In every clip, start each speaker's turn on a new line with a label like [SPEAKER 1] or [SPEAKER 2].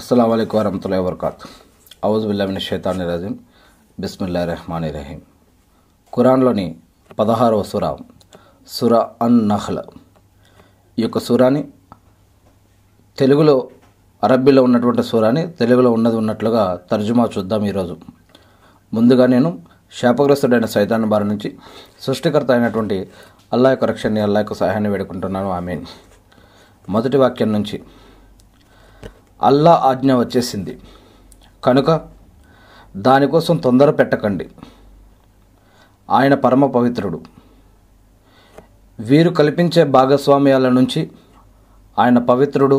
[SPEAKER 1] అస్సలం అయికు వరహతుల్లా వరకాత్ అవుజ్ బిల్లామిన షేతాన్ రజీం బిస్మిల్లా రెహమాని రహీం ఖురాన్లోని పదహారవ సురా సుర అన్ నహ్ల ఈ యొక్క సురాని తెలుగులో అరబ్బీలో ఉన్నటువంటి సురాని తెలుగులో ఉన్నది ఉన్నట్లుగా తర్జుమా చూద్దాం ఈరోజు ముందుగా నేను శాపగ్రస్తుడైన సైతాన్ బారి నుంచి సృష్టికర్త అయినటువంటి అల్లా యొక్క రక్షణని అల్లా యొక్క సహాయాన్ని వేడుకుంటున్నాను ఆమె మొదటి వాక్యం నుంచి అల్లా ఆజ్ఞ వచ్చేసింది కనుక దానికోసం తొందర పెట్టకండి ఆయన పరమ పవిత్రుడు వీరు కల్పించే భాగస్వామ్యాల నుంచి ఆయన పవిత్రుడు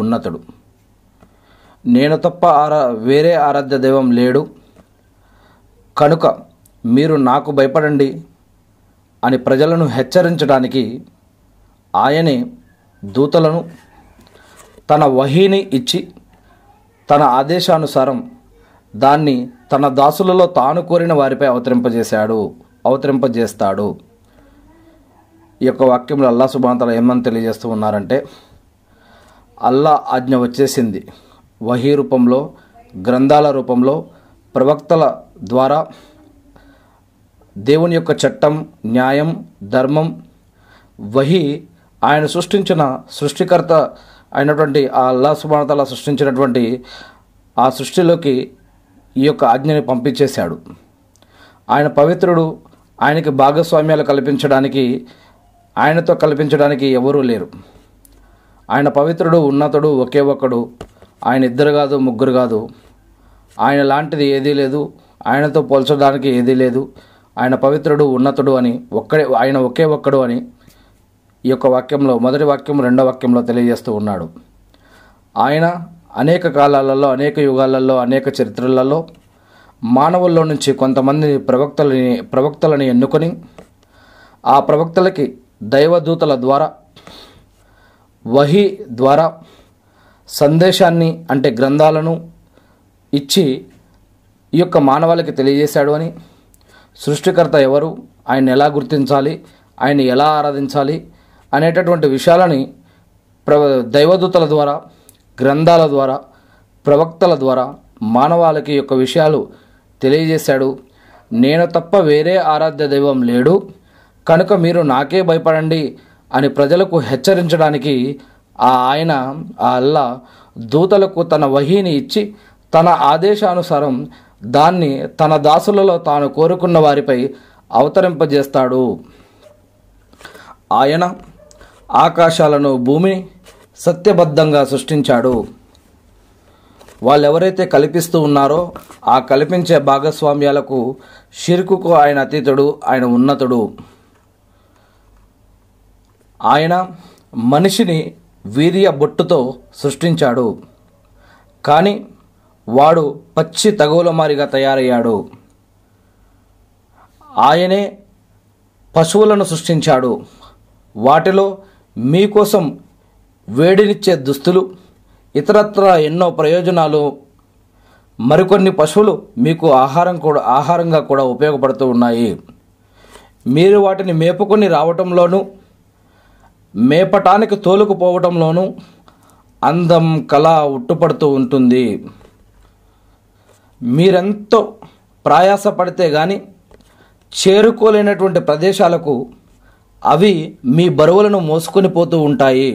[SPEAKER 1] ఉన్నతుడు నేను తప్ప ఆరా వేరే ఆరాధ్య దైవం లేడు కనుక మీరు నాకు భయపడండి అని ప్రజలను హెచ్చరించడానికి ఆయనే దూతలను తన వహీని ఇచ్చి తన ఆదేశానుసారం దాన్ని తన దాసులలో తాను కోరిన వారిపై అవతరింపజేశాడు అవతరింపజేస్తాడు ఈ యొక్క వాక్యంలో అల్లా సుబాంతల ఏమని తెలియజేస్తూ ఉన్నారంటే అల్లా ఆజ్ఞ వచ్చేసింది వహీ రూపంలో గ్రంథాల రూపంలో ప్రవక్తల ద్వారా దేవుని యొక్క చట్టం న్యాయం ధర్మం వహి ఆయన సృష్టించిన సృష్టికర్త అయినటువంటి ఆ అల్లా సుబానతల సృష్టించినటువంటి ఆ సృష్టిలోకి ఈ యొక్క ఆజ్ఞని పంపించేశాడు ఆయన పవిత్రుడు ఆయనకి భాగస్వామ్యాలు కల్పించడానికి ఆయనతో కల్పించడానికి ఎవరూ లేరు ఆయన పవిత్రుడు ఉన్నతుడు ఒకే ఒక్కడు ఆయన ఇద్దరు కాదు ముగ్గురు కాదు ఆయన లాంటిది ఏదీ లేదు ఆయనతో పోల్చడానికి ఏదీ లేదు ఆయన పవిత్రుడు ఉన్నతుడు అని ఒక్కడే ఆయన ఒకే ఒక్కడు అని ఈ యొక్క వాక్యంలో మొదటి వాక్యం రెండో వాక్యంలో తెలియజేస్తూ ఉన్నాడు ఆయన అనేక కాలాలలో అనేక యుగాలలో అనేక చరిత్రలలో మానవుల్లో నుంచి కొంతమంది ప్రవక్తలని ప్రవక్తలని ఎన్నుకొని ఆ ప్రవక్తలకి దైవదూతల ద్వారా వహి ద్వారా సందేశాన్ని అంటే గ్రంథాలను ఇచ్చి ఈ యొక్క మానవాళికి తెలియజేశాడు అని సృష్టికర్త ఎవరు ఆయన ఎలా గుర్తించాలి ఆయన ఎలా ఆరాధించాలి అనేటటువంటి విషయాలని ప్ర దైవదూతల ద్వారా గ్రంథాల ద్వారా ప్రవక్తల ద్వారా మానవాళికి యొక్క విషయాలు తెలియజేశాడు నేను తప్ప వేరే ఆరాధ్య దైవం లేడు కనుక మీరు నాకే భయపడండి అని ప్రజలకు హెచ్చరించడానికి ఆ ఆయన ఆ అల్లా దూతలకు తన వహీని ఇచ్చి తన ఆదేశానుసారం దాన్ని తన దాసులలో తాను కోరుకున్న వారిపై అవతరింపజేస్తాడు ఆయన ఆకాశాలను భూమి సత్యబద్ధంగా సృష్టించాడు వాళ్ళెవరైతే కల్పిస్తూ ఉన్నారో ఆ కల్పించే భాగస్వామ్యాలకు షిరుకుకు ఆయన అతీతుడు ఆయన ఉన్నతుడు ఆయన మనిషిని వీర్య బొట్టుతో సృష్టించాడు కానీ వాడు పచ్చి తగులమారిగా తయారయ్యాడు ఆయనే పశువులను సృష్టించాడు వాటిలో మీకోసం వేడినిచ్చే దుస్తులు ఇతరత్ర ఎన్నో ప్రయోజనాలు మరికొన్ని పశువులు మీకు ఆహారం కూడా ఆహారంగా కూడా ఉపయోగపడుతూ ఉన్నాయి మీరు వాటిని మేపుకొని రావటంలోనూ మేపటానికి తోలుకుపోవటంలోనూ అందం కళ ఉట్టుపడుతూ ఉంటుంది మీరెంతో ప్రయాసపడితే కానీ చేరుకోలేనటువంటి ప్రదేశాలకు అవి మీ బరువులను మోసుకొని పోతూ ఉంటాయి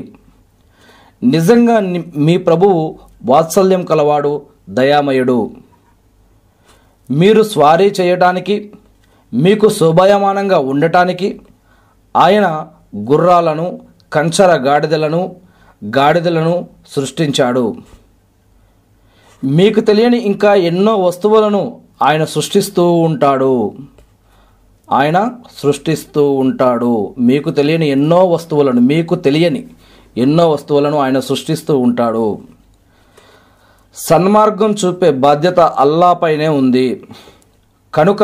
[SPEAKER 1] నిజంగా మీ ప్రభువు వాత్సల్యం కలవాడు దయామయుడు మీరు స్వారీ చేయటానికి మీకు శోభాయమానంగా ఉండటానికి ఆయన గుర్రాలను కంచర గాడిదలను గాడిదలను సృష్టించాడు మీకు తెలియని ఇంకా ఎన్నో వస్తువులను ఆయన సృష్టిస్తూ ఉంటాడు ఆయన సృష్టిస్తూ ఉంటాడు మీకు తెలియని ఎన్నో వస్తువులను మీకు తెలియని ఎన్నో వస్తువులను ఆయన సృష్టిస్తూ ఉంటాడు సన్మార్గం చూపే బాధ్యత అల్లాపైనే ఉంది కనుక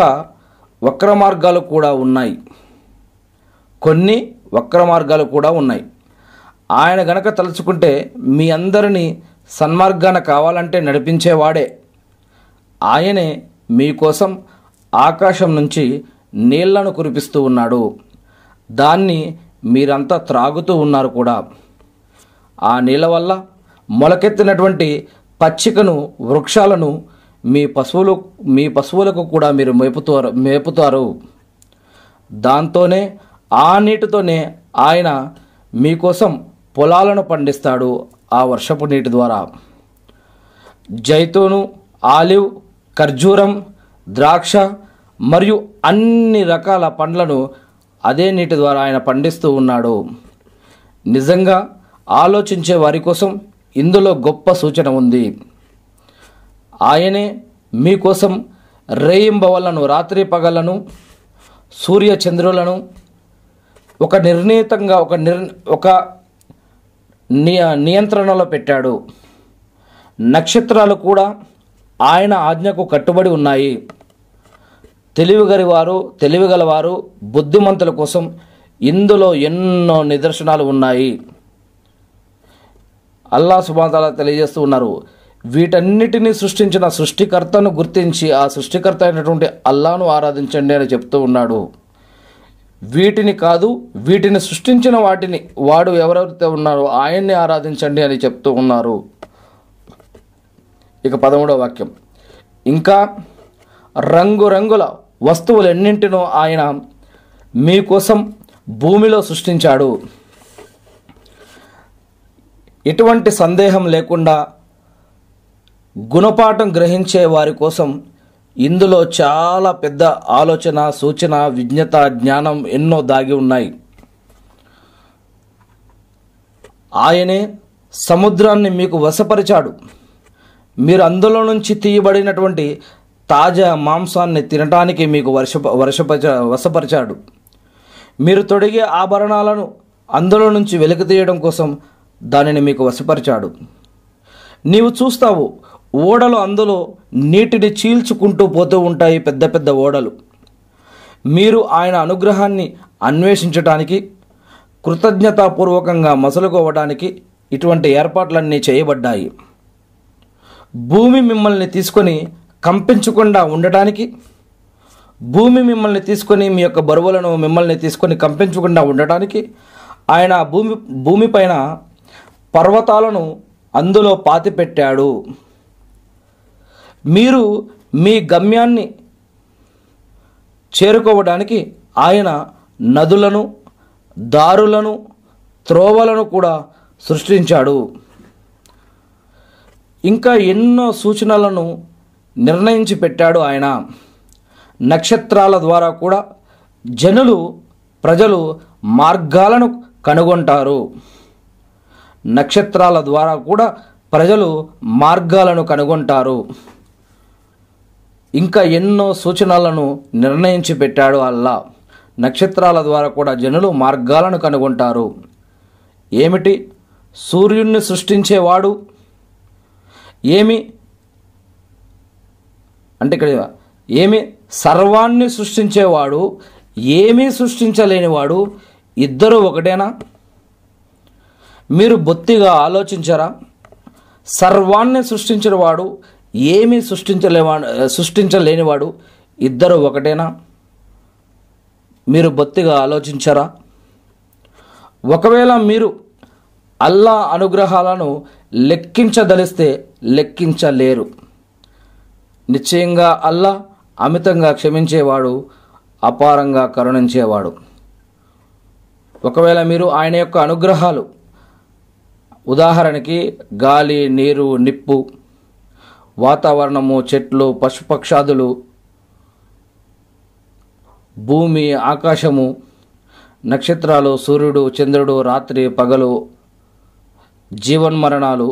[SPEAKER 1] వక్ర మార్గాలు కూడా ఉన్నాయి కొన్ని వక్ర మార్గాలు కూడా ఉన్నాయి ఆయన గనక తలుచుకుంటే మీ అందరినీ సన్మార్గాన కావాలంటే నడిపించేవాడే ఆయనే మీకోసం ఆకాశం నుంచి నీళ్లను కురిపిస్తూ ఉన్నాడు దాన్ని మీరంతా త్రాగుతూ ఉన్నారు కూడా ఆ నీళ్ళ వల్ల మొలకెత్తినటువంటి పచ్చికను వృక్షాలను మీ పశువులు మీ పశువులకు కూడా మీరు మేపుతారు మేపుతారు దాంతోనే ఆ నీటితోనే ఆయన మీకోసం పొలాలను పండిస్తాడు ఆ వర్షపు నీటి ద్వారా జైతూను ఆలివ్ ఖర్జూరం ద్రాక్ష మరియు అన్ని రకాల పండ్లను అదే నీటి ద్వారా ఆయన పండిస్తూ ఉన్నాడు నిజంగా ఆలోచించే వారి కోసం ఇందులో గొప్ప సూచన ఉంది ఆయనే మీకోసం రేయింబవలను రాత్రి పగలను సూర్య చంద్రులను ఒక నిర్ణీతంగా ఒక నిర్ ఒక నియంత్రణలో పెట్టాడు నక్షత్రాలు కూడా ఆయన ఆజ్ఞకు కట్టుబడి ఉన్నాయి తెలివిగలి వారు తెలివిగలవారు బుద్ధిమంతుల కోసం ఇందులో ఎన్నో నిదర్శనాలు ఉన్నాయి అల్లా సుబాతాల తెలియజేస్తూ ఉన్నారు వీటన్నిటిని సృష్టించిన సృష్టికర్తను గుర్తించి ఆ సృష్టికర్త అయినటువంటి అల్లాను ఆరాధించండి అని చెప్తూ ఉన్నాడు వీటిని కాదు వీటిని సృష్టించిన వాటిని వాడు ఎవరెవరితో ఉన్నారో ఆయన్ని ఆరాధించండి అని చెప్తూ ఉన్నారు ఇక పదమూడవ వాక్యం ఇంకా రంగురంగుల వస్తువులన్నింటినో ఆయన మీకోసం భూమిలో సృష్టించాడు ఎటువంటి సందేహం లేకుండా గుణపాఠం గ్రహించే వారి కోసం ఇందులో చాలా పెద్ద ఆలోచన సూచన విజ్ఞత జ్ఞానం ఎన్నో దాగి ఉన్నాయి ఆయనే సముద్రాన్ని మీకు వశపరిచాడు మీరు అందులో నుంచి తీయబడినటువంటి తాజా మాంసాన్ని తినటానికి మీకు వర్ష వర్షపచ వశపరిచాడు మీరు తొడిగే ఆభరణాలను అందులో నుంచి వెలికి తీయడం కోసం దానిని మీకు వశపరిచాడు నీవు చూస్తావు ఓడలు అందులో నీటిని చీల్చుకుంటూ పోతూ ఉంటాయి పెద్ద పెద్ద ఓడలు మీరు ఆయన అనుగ్రహాన్ని అన్వేషించటానికి కృతజ్ఞతాపూర్వకంగా మసలుకోవడానికి ఇటువంటి ఏర్పాట్లన్నీ చేయబడ్డాయి భూమి మిమ్మల్ని తీసుకొని కంపించకుండా ఉండటానికి భూమి మిమ్మల్ని తీసుకొని మీ యొక్క బరువులను మిమ్మల్ని తీసుకొని కంపించకుండా ఉండటానికి ఆయన భూమి భూమిపైన పర్వతాలను అందులో పాతిపెట్టాడు మీరు మీ గమ్యాన్ని చేరుకోవడానికి ఆయన నదులను దారులను త్రోవలను కూడా సృష్టించాడు ఇంకా ఎన్నో సూచనలను నిర్ణయించి పెట్టాడు ఆయన నక్షత్రాల ద్వారా కూడా జనులు ప్రజలు మార్గాలను కనుగొంటారు నక్షత్రాల ద్వారా కూడా ప్రజలు మార్గాలను కనుగొంటారు ఇంకా ఎన్నో సూచనలను నిర్ణయించి పెట్టాడు అల్లా నక్షత్రాల ద్వారా కూడా జనులు మార్గాలను కనుగొంటారు ఏమిటి సూర్యుణ్ణి సృష్టించేవాడు ఏమి అంటే ఇక్కడ ఏమి సర్వాన్ని సృష్టించేవాడు ఏమీ సృష్టించలేనివాడు ఇద్దరు ఒకటేనా మీరు బొత్తిగా ఆలోచించరా సర్వాన్ని సృష్టించినవాడు ఏమీ సృష్టించలేవా సృష్టించలేనివాడు ఇద్దరు ఒకటేనా మీరు బొత్తిగా ఆలోచించరా ఒకవేళ మీరు అల్లా అనుగ్రహాలను లెక్కించదలిస్తే లెక్కించలేరు నిశ్చయంగా అల్లా అమితంగా క్షమించేవాడు అపారంగా కరుణించేవాడు ఒకవేళ మీరు ఆయన యొక్క అనుగ్రహాలు ఉదాహరణకి గాలి నీరు నిప్పు వాతావరణము చెట్లు పశుపక్షాదులు భూమి ఆకాశము నక్షత్రాలు సూర్యుడు చంద్రుడు రాత్రి పగలు జీవన్మరణాలు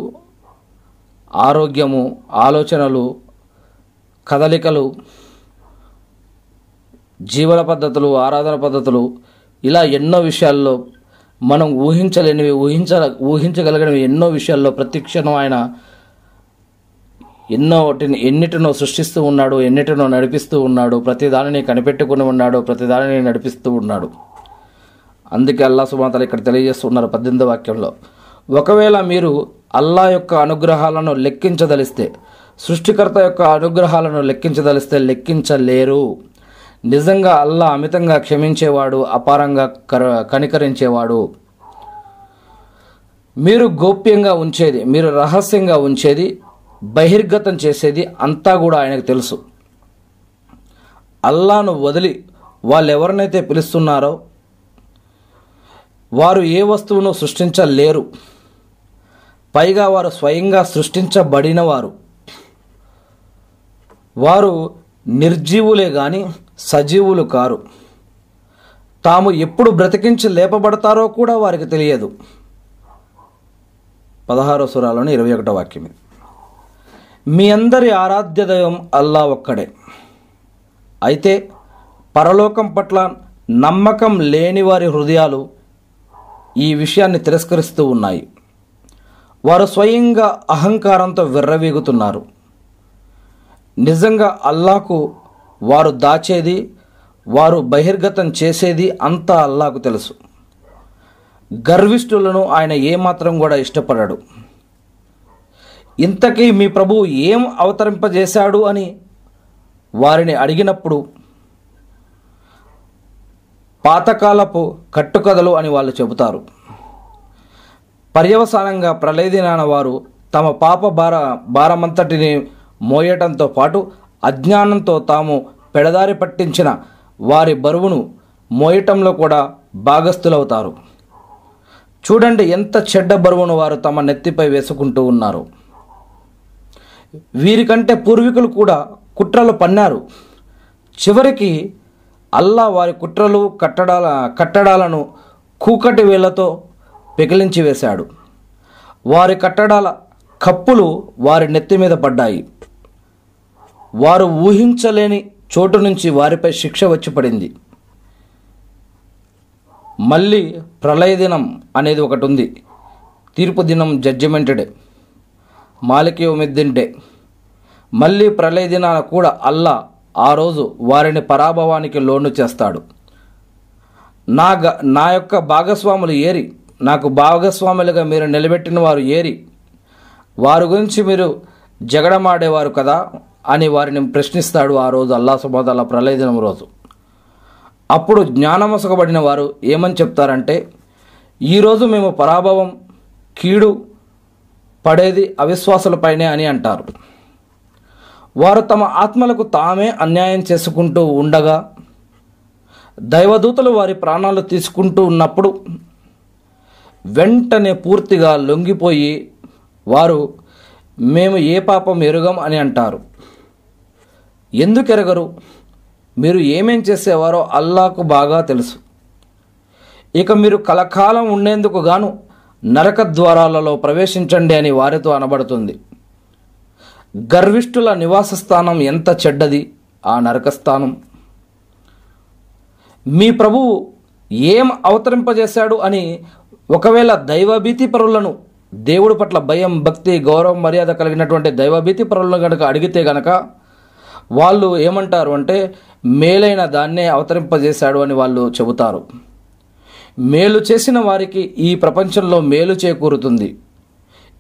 [SPEAKER 1] ఆరోగ్యము ఆలోచనలు కదలికలు జీవన పద్ధతులు ఆరాధన పద్ధతులు ఇలా ఎన్నో విషయాల్లో మనం ఊహించలేనివి ఊహించ ఊహించగలిగినవి ఎన్నో విషయాల్లో ప్రతి ఆయన ఎన్నో ఎన్నిటినో సృష్టిస్తూ ఉన్నాడు ఎన్నిటినో నడిపిస్తూ ఉన్నాడు ప్రతి దానిని కనిపెట్టుకుని ఉన్నాడు ప్రతి దానిని నడిపిస్తూ ఉన్నాడు అందుకే అల్లా సుమాతలు ఇక్కడ తెలియజేస్తున్నారు పద్దెనిమిది వాక్యంలో ఒకవేళ మీరు అల్లా యొక్క అనుగ్రహాలను లెక్కించదలిస్తే సృష్టికర్త యొక్క అనుగ్రహాలను లెక్కించదలిస్తే లెక్కించలేరు నిజంగా అల్లా అమితంగా క్షమించేవాడు అపారంగా కనికరించేవాడు మీరు గోప్యంగా ఉంచేది మీరు రహస్యంగా ఉంచేది బహిర్గతం చేసేది అంతా కూడా ఆయనకు తెలుసు అల్లాను వదిలి వాళ్ళు ఎవరినైతే పిలుస్తున్నారో వారు ఏ వస్తువును సృష్టించలేరు పైగా వారు స్వయంగా సృష్టించబడినవారు వారు నిర్జీవులే గాని సజీవులు కారు తాము ఎప్పుడు బ్రతికించి లేపబడతారో కూడా వారికి తెలియదు పదహారో సురాలోని ఇరవై ఒకటో వాక్యం ఇది మీ అందరి ఆరాధ్య దయం అల్లా ఒక్కడే అయితే పరలోకం పట్ల నమ్మకం లేని వారి హృదయాలు ఈ విషయాన్ని తిరస్కరిస్తూ ఉన్నాయి వారు స్వయంగా అహంకారంతో విర్రవీగుతున్నారు నిజంగా అల్లాకు వారు దాచేది వారు బహిర్గతం చేసేది అంతా అల్లాకు తెలుసు గర్విష్ఠులను ఆయన ఏమాత్రం కూడా ఇష్టపడాడు ఇంతకీ మీ ప్రభువు ఏం అవతరింపజేశాడు అని వారిని అడిగినప్పుడు పాతకాలపు కట్టుకథలు అని వాళ్ళు చెబుతారు పర్యవసానంగా ప్రళయదినాన వారు తమ పాప భార భారమంతటిని మోయటంతో పాటు అజ్ఞానంతో తాము పెడదారి పట్టించిన వారి బరువును మోయటంలో కూడా భాగస్థులవుతారు చూడండి ఎంత చెడ్డ బరువును వారు తమ నెత్తిపై వేసుకుంటూ ఉన్నారు వీరికంటే పూర్వీకులు కూడా కుట్రలు పన్నారు చివరికి అల్లా వారి కుట్రలు కట్టడాల కట్టడాలను కూకటి వేళ్లతో పెకిలించి వేశాడు వారి కట్టడాల కప్పులు వారి నెత్తి మీద పడ్డాయి వారు ఊహించలేని చోటు నుంచి వారిపై శిక్ష వచ్చి పడింది మళ్ళీ ప్రళయ దినం అనేది ఒకటి ఉంది తీర్పు దినం జడ్జిమెంట్ డే ఉమిద్దిన్ డే మళ్ళీ ప్రళయ దినాన కూడా అల్లా ఆ రోజు వారిని పరాభవానికి లోను చేస్తాడు నా గ నా యొక్క భాగస్వాములు ఏరి నాకు భాగస్వాములుగా మీరు నిలబెట్టిన వారు ఏరి వారి గురించి మీరు జగడమాడేవారు కదా అని వారిని ప్రశ్నిస్తాడు ఆ రోజు అల్లా సుబాదాల ప్రళయదినం రోజు అప్పుడు జ్ఞానమసకబడిన వారు ఏమని చెప్తారంటే ఈరోజు మేము పరాభవం కీడు పడేది అవిశ్వాసులపైనే అని అంటారు వారు తమ ఆత్మలకు తామే అన్యాయం చేసుకుంటూ ఉండగా దైవదూతలు వారి ప్రాణాలు తీసుకుంటూ ఉన్నప్పుడు వెంటనే పూర్తిగా లొంగిపోయి వారు మేము ఏ పాపం ఎరుగం అని అంటారు ఎందుకు ఎరగరు మీరు ఏమేం చేసేవారో అల్లాకు బాగా తెలుసు ఇక మీరు కలకాలం ఉండేందుకు గాను నరక ద్వారాలలో ప్రవేశించండి అని వారితో అనబడుతుంది గర్విష్ఠుల నివాస స్థానం ఎంత చెడ్డది ఆ నరక స్థానం మీ ప్రభువు ఏం అవతరింపజేశాడు అని ఒకవేళ దైవభీతి పరులను దేవుడి పట్ల భయం భక్తి గౌరవం మర్యాద కలిగినటువంటి దైవభీతి పరులను కనుక అడిగితే గనక వాళ్ళు ఏమంటారు అంటే మేలైన దాన్నే అవతరింపజేశాడు అని వాళ్ళు చెబుతారు మేలు చేసిన వారికి ఈ ప్రపంచంలో మేలు చేకూరుతుంది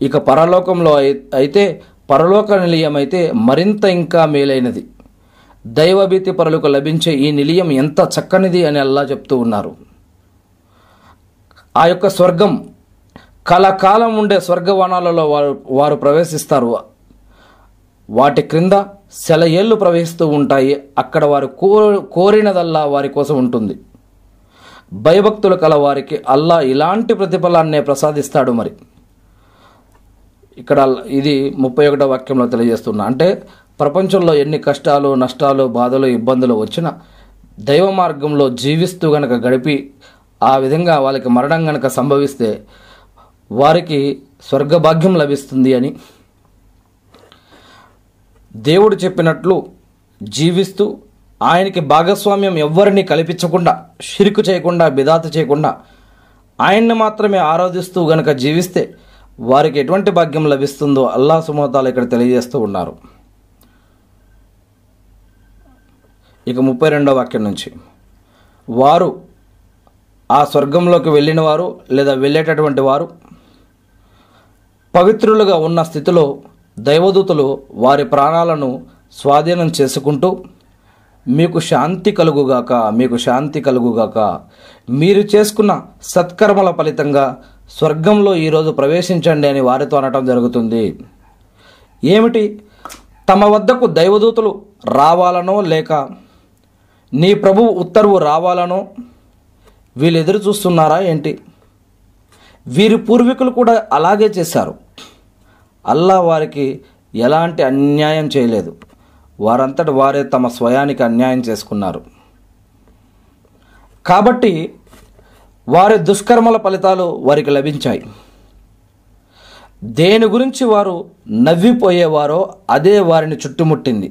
[SPEAKER 1] ఇక పరలోకంలో అయితే పరలోక నిలయం అయితే మరింత ఇంకా మేలైనది దైవభీతి పరులకు లభించే ఈ నిలయం ఎంత చక్కనిది అని అల్లా చెప్తూ ఉన్నారు ఆ యొక్క స్వర్గం కలకాలం ఉండే స్వర్గవనాలలో వారు వారు ప్రవేశిస్తారు వాటి క్రింద ఏళ్ళు ప్రవహిస్తూ ఉంటాయి అక్కడ వారు కోరినదల్లా వారి కోసం ఉంటుంది భయభక్తులు కల వారికి అల్లా ఇలాంటి ప్రతిఫలాన్నే ప్రసాదిస్తాడు మరి ఇక్కడ ఇది ముప్పై ఒకటో వాక్యంలో తెలియజేస్తున్నా అంటే ప్రపంచంలో ఎన్ని కష్టాలు నష్టాలు బాధలు ఇబ్బందులు వచ్చినా దైవ మార్గంలో జీవిస్తూ గనక గడిపి ఆ విధంగా వాళ్ళకి మరణం గనక సంభవిస్తే వారికి స్వర్గభాగ్యం లభిస్తుంది అని దేవుడు చెప్పినట్లు జీవిస్తూ ఆయనకి భాగస్వామ్యం ఎవ్వరిని కల్పించకుండా షిరుకు చేయకుండా బిదాత చేయకుండా ఆయన్ని మాత్రమే ఆరాధిస్తూ గనక జీవిస్తే వారికి ఎటువంటి భాగ్యం లభిస్తుందో అల్లా సుమోతాలు ఇక్కడ తెలియజేస్తూ ఉన్నారు ఇక ముప్పై రెండో వాక్యం నుంచి వారు ఆ స్వర్గంలోకి వెళ్ళిన వారు లేదా వెళ్ళేటటువంటి వారు పవిత్రులుగా ఉన్న స్థితిలో దైవదూతలు వారి ప్రాణాలను స్వాధీనం చేసుకుంటూ మీకు శాంతి కలుగుగాక మీకు శాంతి కలుగుగాక మీరు చేసుకున్న సత్కర్మల ఫలితంగా స్వర్గంలో ఈరోజు ప్రవేశించండి అని వారితో అనటం జరుగుతుంది ఏమిటి తమ వద్దకు దైవదూతలు రావాలనో లేక నీ ప్రభువు ఉత్తర్వు రావాలనో వీళ్ళు ఎదురు చూస్తున్నారా ఏంటి వీరి పూర్వీకులు కూడా అలాగే చేశారు అల్లా వారికి ఎలాంటి అన్యాయం చేయలేదు వారంతట వారే తమ స్వయానికి అన్యాయం చేసుకున్నారు కాబట్టి వారి దుష్కర్మల ఫలితాలు వారికి లభించాయి దేని గురించి వారు నవ్విపోయేవారో అదే వారిని చుట్టుముట్టింది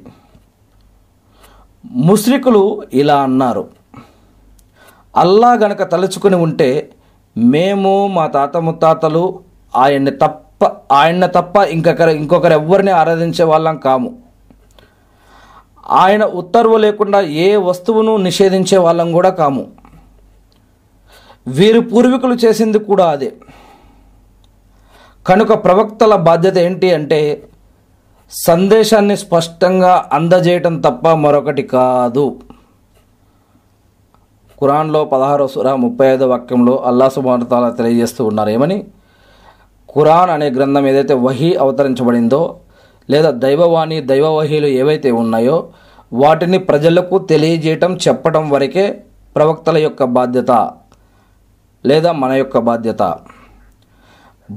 [SPEAKER 1] ముస్రికులు ఇలా అన్నారు అల్లా గనక తలుచుకుని ఉంటే మేము మా తాత ముత్తాతలు ఆయన్ని తప్ప తప్ప ఆయన తప్ప ఇంకొకరు ఇంకొకరు ఎవరిని ఆరాధించే వాళ్ళం కాము ఆయన ఉత్తర్వు లేకుండా ఏ వస్తువును నిషేధించే వాళ్ళం కూడా కాము వీరి పూర్వీకులు చేసింది కూడా అదే కనుక ప్రవక్తల బాధ్యత ఏంటి అంటే సందేశాన్ని స్పష్టంగా అందజేయటం తప్ప మరొకటి కాదు కురాన్లో పదహారో సురా ముప్పై ఐదో వాక్యంలో అల్లా సుమార్తాల తెలియజేస్తూ ఉన్నారు ఏమని ఖురాన్ అనే గ్రంథం ఏదైతే వహి అవతరించబడిందో లేదా దైవవాణి దైవవహీలు ఏవైతే ఉన్నాయో వాటిని ప్రజలకు తెలియజేయటం చెప్పటం వరకే ప్రవక్తల యొక్క బాధ్యత లేదా మన యొక్క బాధ్యత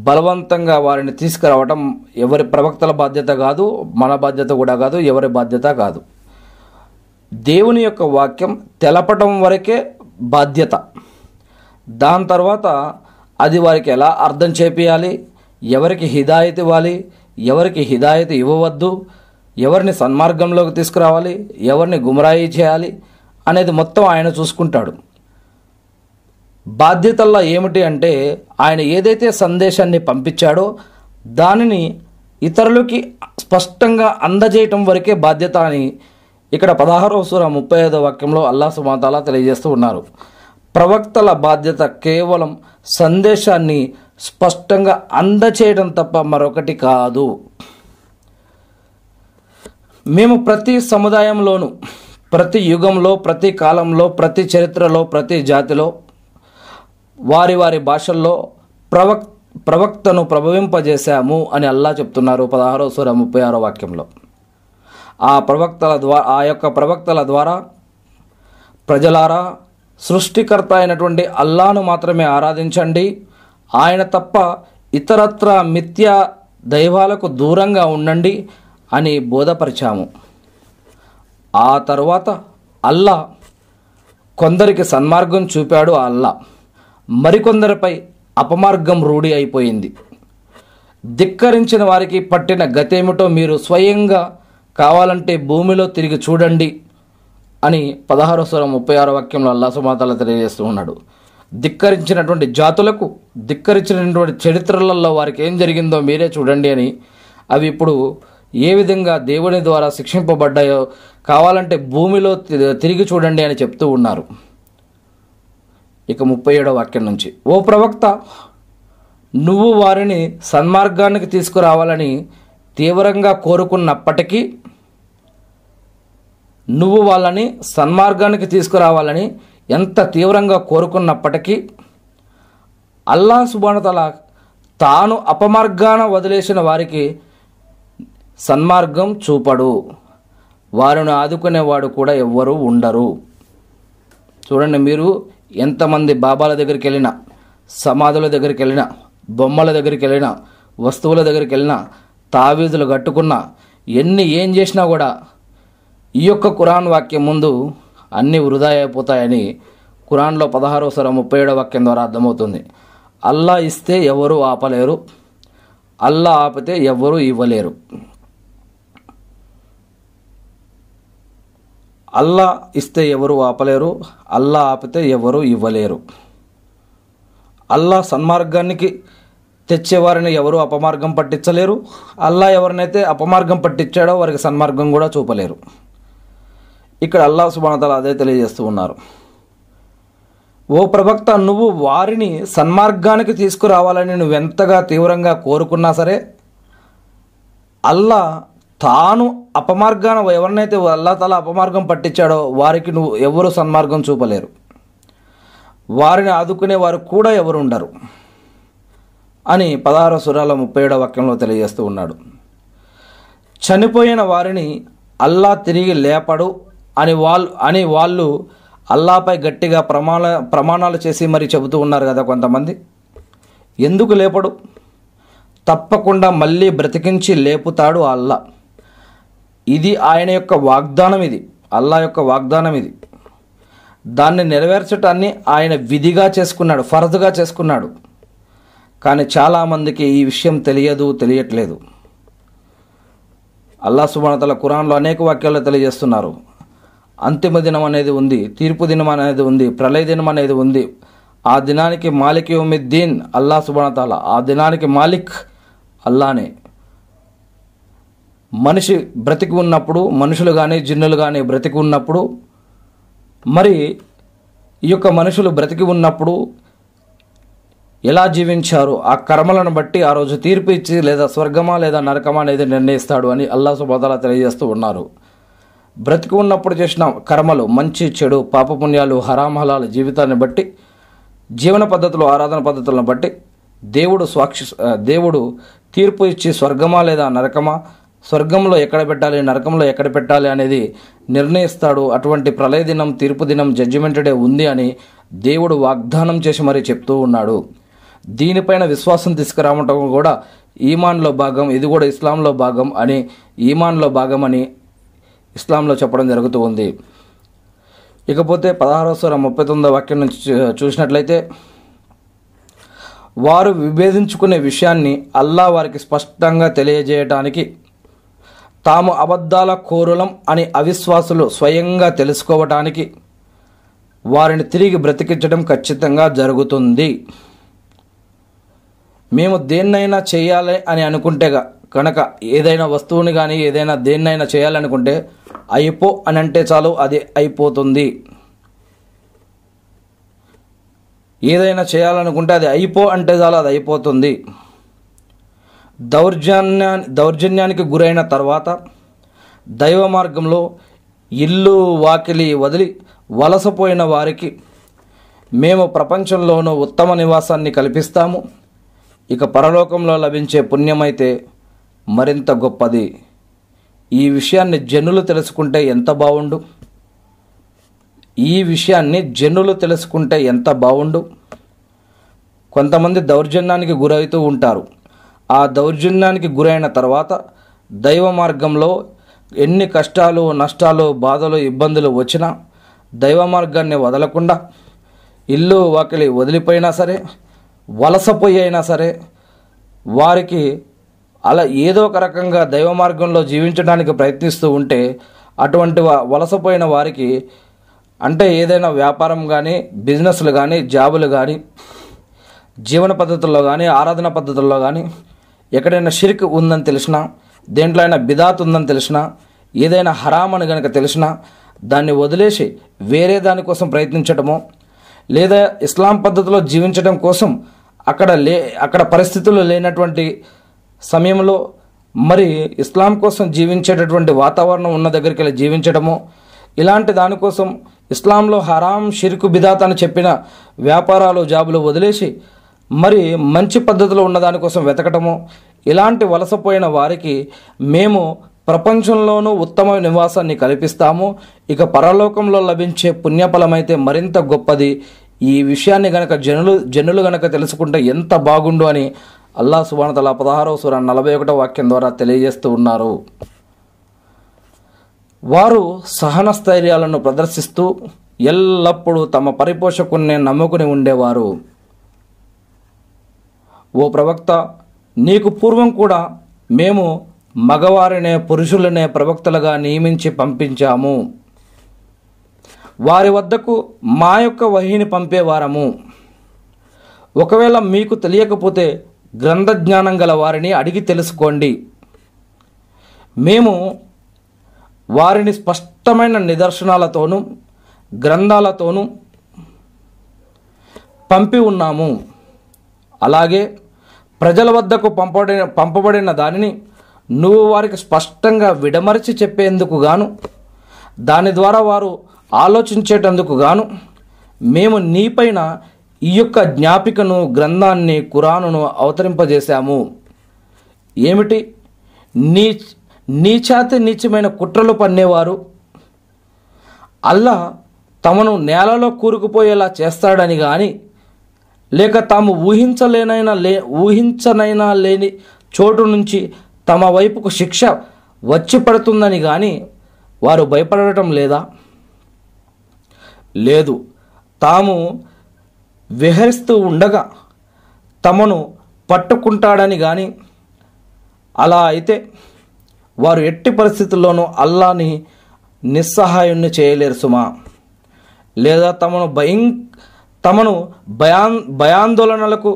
[SPEAKER 1] బలవంతంగా వారిని తీసుకురావటం ఎవరి ప్రవక్తల బాధ్యత కాదు మన బాధ్యత కూడా కాదు ఎవరి బాధ్యత కాదు దేవుని యొక్క వాక్యం తెలపటం వరకే బాధ్యత దాని తర్వాత అది వారికి ఎలా అర్థం చేపియాలి ఎవరికి హిదాయత్ ఇవ్వాలి ఎవరికి హిదాయత్ ఇవ్వవద్దు ఎవరిని సన్మార్గంలోకి తీసుకురావాలి ఎవరిని గుమరాయి చేయాలి అనేది మొత్తం ఆయన చూసుకుంటాడు బాధ్యతల్లో ఏమిటి అంటే ఆయన ఏదైతే సందేశాన్ని పంపించాడో దానిని ఇతరులకి స్పష్టంగా అందజేయటం వరకే బాధ్యత అని ఇక్కడ పదహారవ సూర ముప్పై ఐదో వాక్యంలో అల్లా సుమాతాలా తెలియజేస్తూ ఉన్నారు ప్రవక్తల బాధ్యత కేవలం సందేశాన్ని స్పష్టంగా అందచేయడం తప్ప మరొకటి కాదు మేము ప్రతి సముదాయంలోనూ ప్రతి యుగంలో ప్రతి కాలంలో ప్రతి చరిత్రలో ప్రతి జాతిలో వారి వారి భాషల్లో ప్రవక్ ప్రవక్తను ప్రభవింపజేశాము అని అల్లా చెప్తున్నారు పదహారో సూర్య ముప్పై ఆరో వాక్యంలో ఆ ప్రవక్తల ద్వారా ఆ యొక్క ప్రవక్తల ద్వారా ప్రజలారా సృష్టికర్త అయినటువంటి అల్లాను మాత్రమే ఆరాధించండి ఆయన తప్ప ఇతరత్ర మిథ్య దైవాలకు దూరంగా ఉండండి అని బోధపరిచాము ఆ తర్వాత అల్లా కొందరికి సన్మార్గం చూపాడు ఆ అల్లా మరికొందరిపై అపమార్గం రూఢి అయిపోయింది ధిక్కరించిన వారికి పట్టిన గతేమిటో మీరు స్వయంగా కావాలంటే భూమిలో తిరిగి చూడండి అని పదహారో స్వరం ముప్పై ఆరో వాక్యంలో అల్లా సుమాతాల తెలియజేస్తూ ఉన్నాడు ధిక్కరించినటువంటి జాతులకు ధిక్కరించినటువంటి చరిత్రలలో వారికి ఏం జరిగిందో మీరే చూడండి అని అవి ఇప్పుడు ఏ విధంగా దేవుని ద్వారా శిక్షింపబడ్డాయో కావాలంటే భూమిలో తిరిగి చూడండి అని చెప్తూ ఉన్నారు ఇక ముప్పై ఏడో వాక్యం నుంచి ఓ ప్రవక్త నువ్వు వారిని సన్మార్గానికి తీసుకురావాలని తీవ్రంగా కోరుకున్నప్పటికీ నువ్వు వాళ్ళని సన్మార్గానికి తీసుకురావాలని ఎంత తీవ్రంగా కోరుకున్నప్పటికీ అల్లా తల తాను అపమార్గాన వదిలేసిన వారికి సన్మార్గం చూపడు వారిని ఆదుకునేవాడు కూడా ఎవ్వరూ ఉండరు చూడండి మీరు ఎంతమంది బాబాల దగ్గరికి వెళ్ళినా సమాధుల దగ్గరికి వెళ్ళినా బొమ్మల దగ్గరికి వెళ్ళినా వస్తువుల దగ్గరికి వెళ్ళినా తావీజులు కట్టుకున్నా ఎన్ని ఏం చేసినా కూడా ఈ యొక్క కురాన్ వాక్యం ముందు అన్నీ వృధా అయిపోతాయని కురాన్లో పదహారో సర ముప్పై ఏడో వాక్యం ద్వారా అర్థమవుతుంది అల్లా ఇస్తే ఎవరు ఆపలేరు అల్లా ఆపితే ఎవరు ఇవ్వలేరు అల్లా ఇస్తే ఎవరు ఆపలేరు అల్లా ఆపితే ఎవరు ఇవ్వలేరు అల్లా సన్మార్గానికి తెచ్చేవారిని ఎవరు అపమార్గం పట్టించలేరు అల్లా ఎవరినైతే అపమార్గం పట్టించాడో వారికి సన్మార్గం కూడా చూపలేరు ఇక్కడ అల్లా సుబానతల అదే తెలియజేస్తూ ఉన్నారు ఓ ప్రవక్త నువ్వు వారిని సన్మార్గానికి తీసుకురావాలని నువ్వెంతగా తీవ్రంగా కోరుకున్నా సరే అల్లా తాను అపమార్గాన ఎవరినైతే అల్లా తల అపమార్గం పట్టించాడో వారికి నువ్వు ఎవరు సన్మార్గం చూపలేరు వారిని ఆదుకునే వారు కూడా ఎవరు ఉండరు అని పదహారో సురాల ముప్పై ఏడో వాక్యంలో తెలియజేస్తూ ఉన్నాడు చనిపోయిన వారిని అల్లా తిరిగి లేపడు అని వాళ్ళు అని వాళ్ళు అల్లాపై గట్టిగా ప్రమాణ ప్రమాణాలు చేసి మరీ చెబుతూ ఉన్నారు కదా కొంతమంది ఎందుకు లేపడు తప్పకుండా మళ్ళీ బ్రతికించి లేపుతాడు అల్లా ఇది ఆయన యొక్క వాగ్దానం ఇది అల్లా యొక్క వాగ్దానం ఇది దాన్ని నెరవేర్చటాన్ని ఆయన విధిగా చేసుకున్నాడు ఫరదుగా చేసుకున్నాడు కానీ చాలామందికి ఈ విషయం తెలియదు తెలియట్లేదు అల్లా సుబానతల కురాన్లో అనేక వాక్యాలు తెలియజేస్తున్నారు అంతిమ దినం అనేది ఉంది తీర్పు దినం అనేది ఉంది ప్రళయ దినం అనేది ఉంది ఆ దినానికి మాలిక్ యోమిద్దీన్ అల్లా సుబనతాల ఆ దినానికి మాలిక్ అల్లానే మనిషి బ్రతికి ఉన్నప్పుడు మనుషులు కానీ జిన్నులు కానీ బ్రతికి ఉన్నప్పుడు మరి ఈ యొక్క మనుషులు బ్రతికి ఉన్నప్పుడు ఎలా జీవించారు ఆ కర్మలను బట్టి ఆ రోజు తీర్పు ఇచ్చి లేదా స్వర్గమా లేదా నరకమా అనేది నిర్ణయిస్తాడు అని అల్లా సుబాదాల తెలియజేస్తూ ఉన్నారు బ్రతికి ఉన్నప్పుడు చేసిన కర్మలు మంచి చెడు పాపపుణ్యాలు హరామహలాల జీవితాన్ని బట్టి జీవన పద్ధతులు ఆరాధన పద్ధతులను బట్టి దేవుడు స్వాక్షి దేవుడు తీర్పు ఇచ్చి స్వర్గమా లేదా నరకమా స్వర్గంలో ఎక్కడ పెట్టాలి నరకంలో ఎక్కడ పెట్టాలి అనేది నిర్ణయిస్తాడు అటువంటి ప్రళయ దినం తీర్పు దినం జడ్జిమెంట్ డే ఉంది అని దేవుడు వాగ్దానం చేసి మరీ చెప్తూ ఉన్నాడు దీనిపైన విశ్వాసం తీసుకురావటం కూడా ఈమాన్లో భాగం ఇది కూడా ఇస్లాంలో భాగం అని ఈమాన్లో భాగం అని ఇస్లాంలో చెప్పడం జరుగుతూ ఉంది ఇకపోతే పదహారో స్వరం ముప్పై తొమ్మిదో వాక్యం నుంచి చూసినట్లయితే వారు విభేదించుకునే విషయాన్ని అల్లా వారికి స్పష్టంగా తెలియజేయటానికి తాము అబద్ధాల కోరులం అని అవిశ్వాసులు స్వయంగా తెలుసుకోవటానికి వారిని తిరిగి బ్రతికించడం ఖచ్చితంగా జరుగుతుంది మేము దేన్నైనా చేయాలి అని అనుకుంటేగా కనుక ఏదైనా వస్తువుని కానీ ఏదైనా దేన్నైనా చేయాలనుకుంటే అయిపో అని అంటే చాలు అది అయిపోతుంది ఏదైనా చేయాలనుకుంటే అది అయిపో అంటే చాలు అది అయిపోతుంది దౌర్జన్యా దౌర్జన్యానికి గురైన తర్వాత దైవ మార్గంలో ఇల్లు వాకిలి వదిలి వలసపోయిన వారికి మేము ప్రపంచంలోనూ ఉత్తమ నివాసాన్ని కల్పిస్తాము ఇక పరలోకంలో లభించే పుణ్యమైతే మరింత గొప్పది ఈ విషయాన్ని జనులు తెలుసుకుంటే ఎంత బాగుండు ఈ విషయాన్ని జనులు తెలుసుకుంటే ఎంత బాగుండు కొంతమంది దౌర్జన్యానికి గురవుతూ ఉంటారు ఆ దౌర్జన్యానికి గురైన తర్వాత దైవ మార్గంలో ఎన్ని కష్టాలు నష్టాలు బాధలు ఇబ్బందులు వచ్చినా దైవ మార్గాన్ని వదలకుండా ఇల్లు వాకిలి వదిలిపోయినా సరే వలసపోయి అయినా సరే వారికి అలా ఏదో ఒక రకంగా దైవ మార్గంలో జీవించడానికి ప్రయత్నిస్తూ ఉంటే అటువంటి వలసపోయిన వారికి అంటే ఏదైనా వ్యాపారం కానీ బిజినెస్లు కానీ జాబులు కానీ జీవన పద్ధతుల్లో కానీ ఆరాధన పద్ధతుల్లో కానీ ఎక్కడైనా షిరిక్ ఉందని తెలిసినా దేంట్లో అయినా బిదాత్ ఉందని తెలిసినా ఏదైనా హరామ్ అని కనుక తెలిసినా దాన్ని వదిలేసి వేరే దానికోసం ప్రయత్నించడమో లేదా ఇస్లాం పద్ధతిలో జీవించడం కోసం అక్కడ లే అక్కడ పరిస్థితులు లేనటువంటి సమయంలో మరి ఇస్లాం కోసం జీవించేటటువంటి వాతావరణం ఉన్న దగ్గరికి వెళ్ళి జీవించడము ఇలాంటి దానికోసం ఇస్లాంలో హరాం షిరుకు బిదాత్ అని చెప్పిన వ్యాపారాలు జాబులు వదిలేసి మరి మంచి పద్ధతిలో ఉన్న దానికోసం వెతకటము ఇలాంటి వలసపోయిన వారికి మేము ప్రపంచంలోనూ ఉత్తమ నివాసాన్ని కల్పిస్తాము ఇక పరలోకంలో లభించే పుణ్యఫలమైతే మరింత గొప్పది ఈ విషయాన్ని గనక జనులు జనులు గనక తెలుసుకుంటే ఎంత బాగుండు అని అల్లా సుబానతల పదహారవ సూర నలభై ఒకటో వాక్యం ద్వారా తెలియజేస్తూ ఉన్నారు వారు సహన స్థైర్యాలను ప్రదర్శిస్తూ ఎల్లప్పుడూ తమ పరిపోషకుని నమ్ముకుని ఉండేవారు ఓ ప్రవక్త నీకు పూర్వం కూడా మేము మగవారినే పురుషులనే ప్రవక్తలుగా నియమించి పంపించాము వారి వద్దకు మా యొక్క వహిని పంపేవారము ఒకవేళ మీకు తెలియకపోతే గ్రంథ జ్ఞానం గల వారిని అడిగి తెలుసుకోండి మేము వారిని స్పష్టమైన నిదర్శనాలతోనూ గ్రంథాలతోనూ పంపి ఉన్నాము అలాగే ప్రజల వద్దకు పంపబడిన పంపబడిన దానిని నువ్వు వారికి స్పష్టంగా విడమరిచి చెప్పేందుకు గాను దాని ద్వారా వారు ఆలోచించేటందుకు గాను మేము నీపైన ఈ యొక్క జ్ఞాపికను గ్రంథాన్ని కురానును అవతరింపజేశాము ఏమిటి నీ నీచాతి నీచమైన కుట్రలు పన్నేవారు అల్లా తమను నేలలో కూరుకుపోయేలా చేస్తాడని కానీ లేక తాము ఊహించలేనైనా లే ఊహించనైనా లేని చోటు నుంచి తమ వైపుకు శిక్ష వచ్చి పడుతుందని కానీ వారు భయపడటం లేదా లేదు తాము విహరిస్తూ ఉండగా తమను పట్టుకుంటాడని కానీ అలా అయితే వారు ఎట్టి పరిస్థితుల్లోనూ అల్లాని నిస్సహాయుణ్ణి చేయలేరు సుమా లేదా తమను భయం తమను భయా భయాందోళనలకు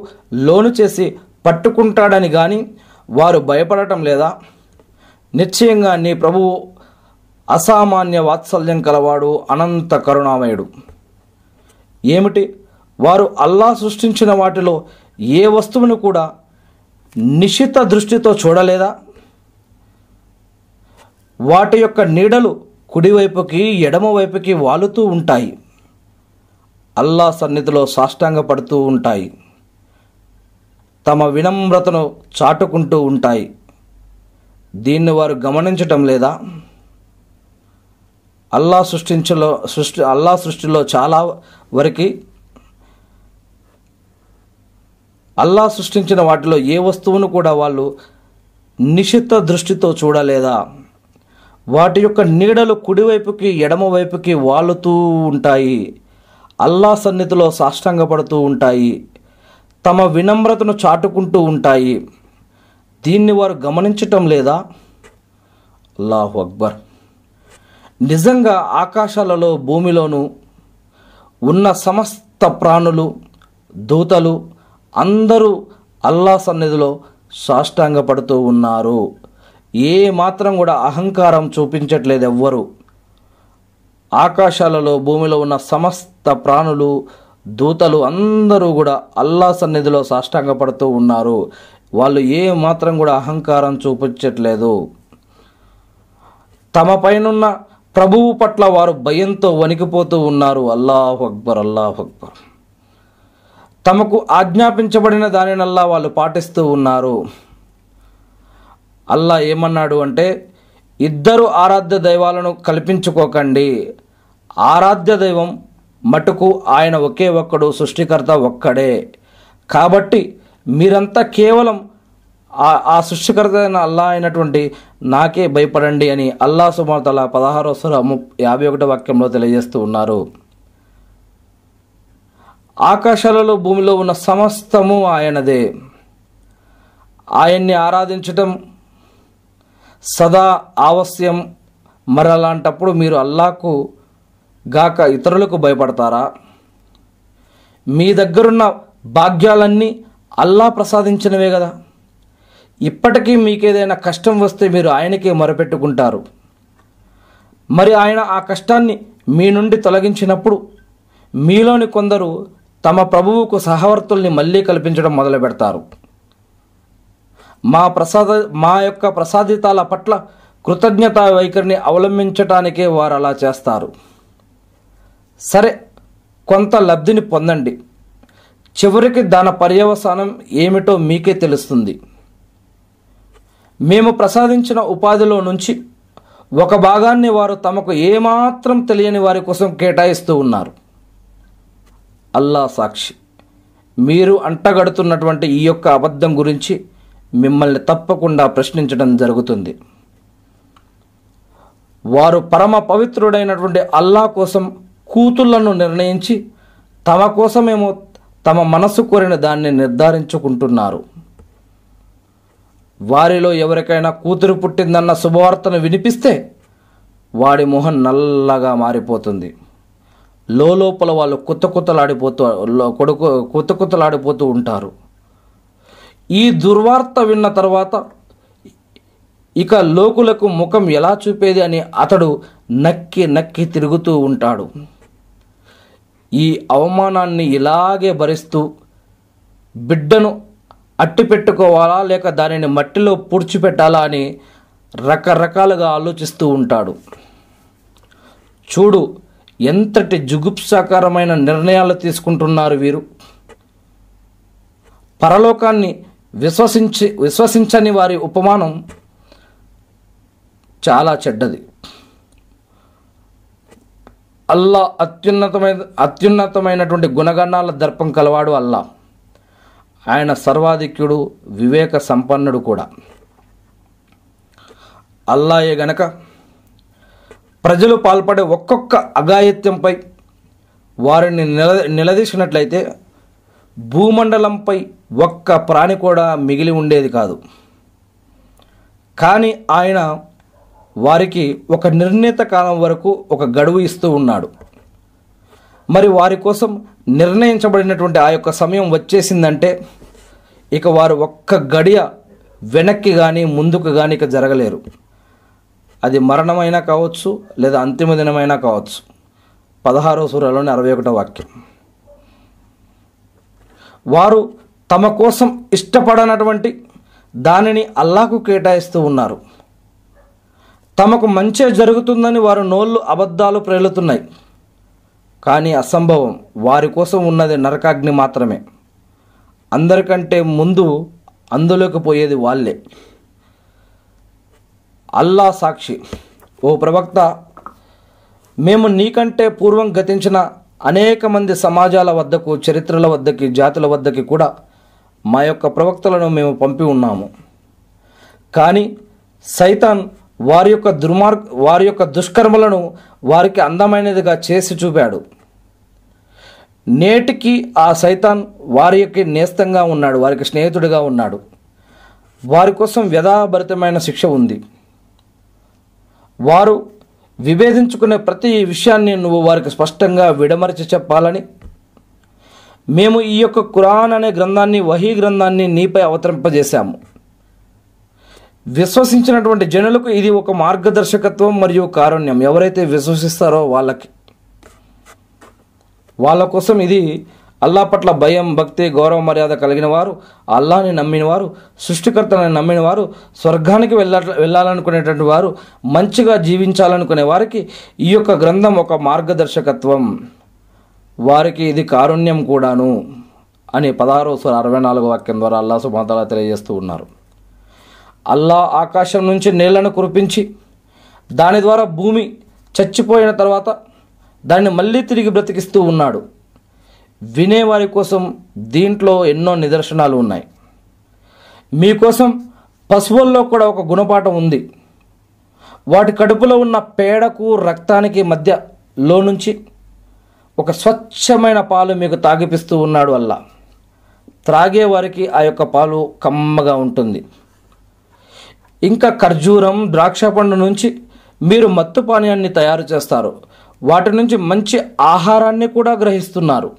[SPEAKER 1] లోను చేసి పట్టుకుంటాడని కానీ వారు భయపడటం లేదా నిశ్చయంగా నీ ప్రభువు అసామాన్య వాత్సల్యం కలవాడు అనంత కరుణామయుడు ఏమిటి వారు అల్లా సృష్టించిన వాటిలో ఏ వస్తువును కూడా నిశిత దృష్టితో చూడలేదా వాటి యొక్క నీడలు కుడివైపుకి ఎడమవైపుకి వాలుతూ ఉంటాయి అల్లా సన్నిధిలో సాష్టాంగపడుతూ ఉంటాయి తమ వినమ్రతను చాటుకుంటూ ఉంటాయి దీన్ని వారు గమనించటం లేదా అల్లా సృష్టించలో సృష్టి అల్లా సృష్టిలో చాలా వరకు అల్లా సృష్టించిన వాటిలో ఏ వస్తువును కూడా వాళ్ళు నిషిద్ధ దృష్టితో చూడలేదా వాటి యొక్క నీడలు కుడివైపుకి ఎడమవైపుకి వాలుతూ ఉంటాయి అల్లా సన్నిధిలో సాష్టంగపడుతూ ఉంటాయి తమ వినమ్రతను చాటుకుంటూ ఉంటాయి దీన్ని వారు గమనించటం లేదా అల్లాహు అక్బర్ నిజంగా ఆకాశాలలో భూమిలోనూ ఉన్న సమస్త ప్రాణులు దూతలు అందరూ అల్లా సన్నిధిలో సాష్టాంగపడుతూ ఉన్నారు ఏ మాత్రం కూడా అహంకారం చూపించట్లేదు ఎవ్వరు ఆకాశాలలో భూమిలో ఉన్న సమస్త ప్రాణులు దూతలు అందరూ కూడా అల్లా సన్నిధిలో సాష్టాంగపడుతూ ఉన్నారు వాళ్ళు ఏ మాత్రం కూడా అహంకారం చూపించట్లేదు తమ పైనున్న ప్రభువు పట్ల వారు భయంతో వణికిపోతూ ఉన్నారు అల్లాహ్ అక్బర్ అల్లాహ్ అక్బర్ తమకు ఆజ్ఞాపించబడిన దానినల్లా వాళ్ళు పాటిస్తూ ఉన్నారు అల్లా ఏమన్నాడు అంటే ఇద్దరు ఆరాధ్య దైవాలను కల్పించుకోకండి ఆరాధ్య దైవం మటుకు ఆయన ఒకే ఒక్కడు సృష్టికర్త ఒక్కడే కాబట్టి మీరంతా కేవలం ఆ సృష్టికర్త అయిన అల్లా అయినటువంటి నాకే భయపడండి అని అల్లా సుమార్తల పదహారో సుర యాభై ఒకటో వాక్యంలో తెలియజేస్తూ ఉన్నారు ఆకాశాలలో భూమిలో ఉన్న సమస్తము ఆయనదే ఆయన్ని ఆరాధించటం సదా ఆవశ్యం మరి అలాంటప్పుడు మీరు అల్లాకు గాక ఇతరులకు భయపడతారా మీ దగ్గరున్న భాగ్యాలన్నీ అల్లా ప్రసాదించినవే కదా ఇప్పటికీ మీకేదైనా కష్టం వస్తే మీరు ఆయనకే మొరపెట్టుకుంటారు మరి ఆయన ఆ కష్టాన్ని మీ నుండి తొలగించినప్పుడు మీలోని కొందరు తమ ప్రభువుకు సహవర్తుల్ని మళ్ళీ కల్పించడం మొదలు పెడతారు మా ప్రసాద మా యొక్క ప్రసాదితాల పట్ల కృతజ్ఞత వైఖరిని అవలంబించటానికే వారు అలా చేస్తారు సరే కొంత లబ్ధిని పొందండి చివరికి దాని పర్యవసానం ఏమిటో మీకే తెలుస్తుంది మేము ప్రసాదించిన ఉపాధిలో నుంచి ఒక భాగాన్ని వారు తమకు ఏమాత్రం తెలియని వారి కోసం కేటాయిస్తూ ఉన్నారు అల్లా సాక్షి మీరు అంటగడుతున్నటువంటి ఈ యొక్క అబద్ధం గురించి మిమ్మల్ని తప్పకుండా ప్రశ్నించడం జరుగుతుంది వారు పరమ పవిత్రుడైనటువంటి అల్లా కోసం కూతుళ్లను నిర్ణయించి తమ కోసమేమో తమ మనసు కోరిన దాన్ని నిర్ధారించుకుంటున్నారు వారిలో ఎవరికైనా కూతురు పుట్టిందన్న శుభవార్తను వినిపిస్తే వాడి మొహం నల్లగా మారిపోతుంది లోపల వాళ్ళు కొత్త కొత్తలాడిపోతూ కొడుకు కొత్త కొత్తలాడిపోతూ ఉంటారు ఈ దుర్వార్త విన్న తర్వాత ఇక లోకులకు ముఖం ఎలా చూపేది అని అతడు నక్కి నక్కి తిరుగుతూ ఉంటాడు ఈ అవమానాన్ని ఇలాగే భరిస్తూ బిడ్డను అట్టి పెట్టుకోవాలా లేక దానిని మట్టిలో పూడ్చిపెట్టాలా అని రకరకాలుగా ఆలోచిస్తూ ఉంటాడు చూడు ఎంతటి జుగుప్సాకరమైన నిర్ణయాలు తీసుకుంటున్నారు వీరు పరలోకాన్ని విశ్వసించి విశ్వసించని వారి ఉపమానం చాలా చెడ్డది అల్లా అత్యున్నతమైన అత్యున్నతమైనటువంటి గుణగణాల దర్పం కలవాడు అల్లా ఆయన సర్వాధిక్యుడు వివేక సంపన్నుడు కూడా అల్లాయే గనక ప్రజలు పాల్పడే ఒక్కొక్క అఘాయిత్యంపై వారిని నిల నిలదీసినట్లయితే భూమండలంపై ఒక్క ప్రాణి కూడా మిగిలి ఉండేది కాదు కానీ ఆయన వారికి ఒక నిర్ణీత కాలం వరకు ఒక గడువు ఇస్తూ ఉన్నాడు మరి వారి కోసం నిర్ణయించబడినటువంటి ఆ యొక్క సమయం వచ్చేసిందంటే ఇక వారు ఒక్క గడియ వెనక్కి కానీ ముందుకు కానీ ఇక జరగలేరు అది మరణమైనా కావచ్చు లేదా అంతిమ దినమైనా కావచ్చు పదహారో సూర్యలోని అరవై ఒకటో వాక్యం వారు తమ కోసం ఇష్టపడనటువంటి దానిని అల్లాకు కేటాయిస్తూ ఉన్నారు తమకు మంచే జరుగుతుందని వారు నోళ్ళు అబద్ధాలు ప్రేలుతున్నాయి కానీ అసంభవం వారి కోసం ఉన్నది నరకాగ్ని మాత్రమే అందరికంటే ముందు అందులోకి పోయేది వాళ్ళే అల్లా సాక్షి ఓ ప్రవక్త మేము నీకంటే పూర్వం గతించిన అనేక మంది సమాజాల వద్దకు చరిత్రల వద్దకి జాతుల వద్దకి కూడా మా యొక్క ప్రవక్తలను మేము పంపి ఉన్నాము కానీ సైతాన్ వారి యొక్క దుర్మార్ వారి యొక్క దుష్కర్మలను వారికి అందమైనదిగా చేసి చూపాడు నేటికి ఆ సైతాన్ వారి యొక్క నేస్తంగా ఉన్నాడు వారికి స్నేహితుడిగా ఉన్నాడు వారి కోసం వ్యధాభరితమైన శిక్ష ఉంది వారు విభేదించుకునే ప్రతి విషయాన్ని నువ్వు వారికి స్పష్టంగా విడమరిచి చెప్పాలని మేము ఈ యొక్క కురాన్ అనే గ్రంథాన్ని వహీ గ్రంథాన్ని నీపై అవతరింపజేశాము విశ్వసించినటువంటి జనులకు ఇది ఒక మార్గదర్శకత్వం మరియు కారుణ్యం ఎవరైతే విశ్వసిస్తారో వాళ్ళకి వాళ్ళ కోసం ఇది అల్లా పట్ల భయం భక్తి గౌరవ మర్యాద కలిగిన వారు అల్లాని నమ్మినవారు సృష్టికర్తలను నమ్మినవారు స్వర్గానికి వెళ్ళ వెళ్ళాలనుకునేటువంటి వారు మంచిగా జీవించాలనుకునే వారికి ఈ యొక్క గ్రంథం ఒక మార్గదర్శకత్వం వారికి ఇది కారుణ్యం కూడాను అని పదహారో సార్ అరవై నాలుగు వాక్యం ద్వారా అల్లా సుమాతలా తెలియజేస్తూ ఉన్నారు అల్లా ఆకాశం నుంచి నీళ్లను కురిపించి దాని ద్వారా భూమి చచ్చిపోయిన తర్వాత దాన్ని మళ్ళీ తిరిగి బ్రతికిస్తూ ఉన్నాడు వినేవారి కోసం దీంట్లో ఎన్నో నిదర్శనాలు ఉన్నాయి మీకోసం పశువుల్లో కూడా ఒక గుణపాఠం ఉంది వాటి కడుపులో ఉన్న పేడకు రక్తానికి మధ్య లో నుంచి ఒక స్వచ్ఛమైన పాలు మీకు తాగిపిస్తూ ఉన్నాడు వల్ల త్రాగేవారికి ఆ యొక్క పాలు కమ్మగా ఉంటుంది ఇంకా ఖర్జూరం ద్రాక్ష పండు నుంచి మీరు మత్తు పానీయాన్ని తయారు చేస్తారు వాటి నుంచి మంచి ఆహారాన్ని కూడా గ్రహిస్తున్నారు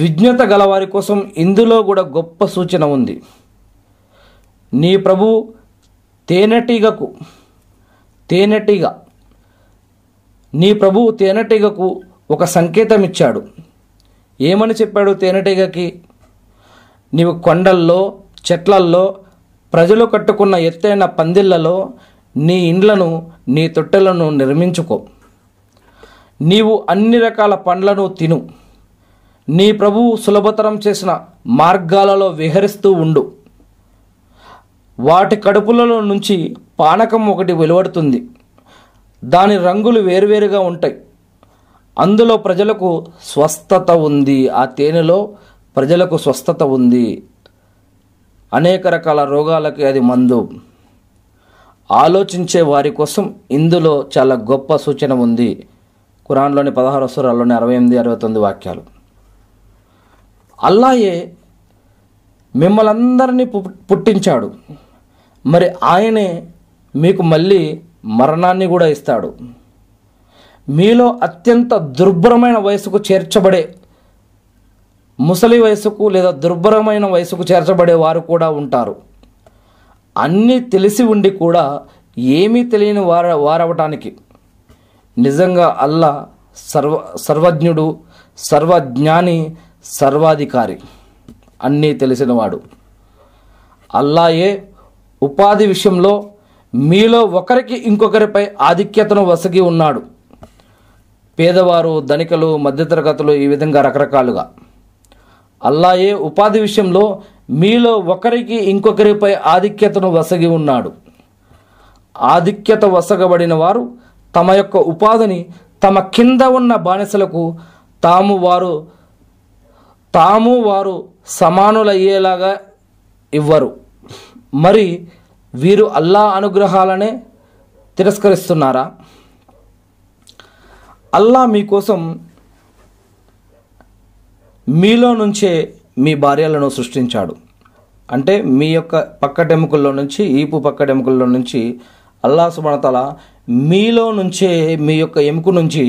[SPEAKER 1] విజ్ఞత గలవారి కోసం ఇందులో కూడా గొప్ప సూచన ఉంది నీ ప్రభు తేనెటీగకు తేనెటీగ నీ ప్రభువు తేనెటీగకు ఒక సంకేతం ఇచ్చాడు ఏమని చెప్పాడు తేనెటీగకి నీవు కొండల్లో చెట్లల్లో ప్రజలు కట్టుకున్న ఎత్తైన పందిళ్లలో నీ ఇండ్లను నీ తొట్టెలను నిర్మించుకో నీవు అన్ని రకాల పండ్లను తిను నీ ప్రభువు సులభతరం చేసిన మార్గాలలో విహరిస్తూ ఉండు వాటి కడుపులలో నుంచి పానకం ఒకటి వెలువడుతుంది దాని రంగులు వేరువేరుగా ఉంటాయి అందులో ప్రజలకు స్వస్థత ఉంది ఆ తేనెలో ప్రజలకు స్వస్థత ఉంది అనేక రకాల రోగాలకి అది మందు ఆలోచించే వారి కోసం ఇందులో చాలా గొప్ప సూచన ఉంది కురాన్లోని పదహారు సురాల్లోని అరవై ఎనిమిది అరవై తొమ్మిది వాక్యాలు అల్లాయే మిమ్మలందరినీ పుట్టించాడు మరి ఆయనే మీకు మళ్ళీ మరణాన్ని కూడా ఇస్తాడు మీలో అత్యంత దుర్భరమైన వయసుకు చేర్చబడే ముసలి వయసుకు లేదా దుర్భరమైన వయసుకు చేర్చబడే వారు కూడా ఉంటారు అన్నీ తెలిసి ఉండి కూడా ఏమీ తెలియని వార వారవటానికి నిజంగా అల్లా సర్వ సర్వజ్ఞుడు సర్వజ్ఞాని సర్వాధికారి అన్నీ తెలిసినవాడు అల్లాయే ఉపాధి విషయంలో మీలో ఒకరికి ఇంకొకరిపై ఆధిక్యతను వసగి ఉన్నాడు పేదవారు ధనికలు మధ్యతరగతులు ఈ విధంగా రకరకాలుగా అల్లాయే ఉపాధి విషయంలో మీలో ఒకరికి ఇంకొకరిపై ఆధిక్యతను వసగి ఉన్నాడు ఆధిక్యత వసగబడిన వారు తమ యొక్క ఉపాధిని తమ కింద ఉన్న బానిసలకు తాము వారు తాము వారు సమానులయ్యేలాగా ఇవ్వరు మరి వీరు అల్లా అనుగ్రహాలనే తిరస్కరిస్తున్నారా అల్లా మీకోసం మీలో నుంచే మీ భార్యలను సృష్టించాడు అంటే మీ యొక్క పక్కటెముకల్లో నుంచి ఈపు పక్కటెముకల్లో నుంచి అల్లా సుమణతల మీలో నుంచే మీ యొక్క ఎముక నుంచి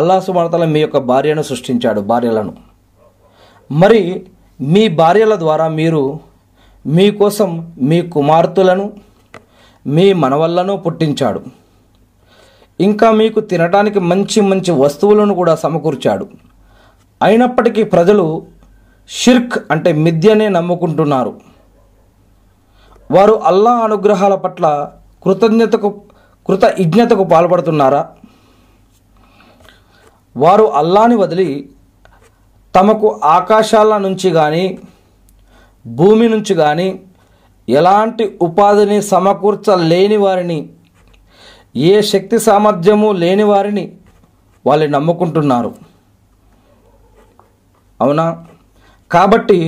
[SPEAKER 1] అల్లా సుమణతల మీ యొక్క భార్యను సృష్టించాడు భార్యలను మరి మీ భార్యల ద్వారా మీరు మీకోసం మీ కుమార్తెలను మీ మనవళ్లను పుట్టించాడు ఇంకా మీకు తినడానికి మంచి మంచి వస్తువులను కూడా సమకూర్చాడు అయినప్పటికీ ప్రజలు షిర్క్ అంటే మిథ్యనే నమ్ముకుంటున్నారు వారు అల్లా అనుగ్రహాల పట్ల కృతజ్ఞతకు కృత ఇజ్ఞతకు పాల్పడుతున్నారా వారు అల్లాని వదిలి తమకు ఆకాశాల నుంచి కానీ భూమి నుంచి కానీ ఎలాంటి ఉపాధిని సమకూర్చలేని వారిని ఏ శక్తి సామర్థ్యము లేని వారిని వాళ్ళు నమ్ముకుంటున్నారు అవునా కాబట్టి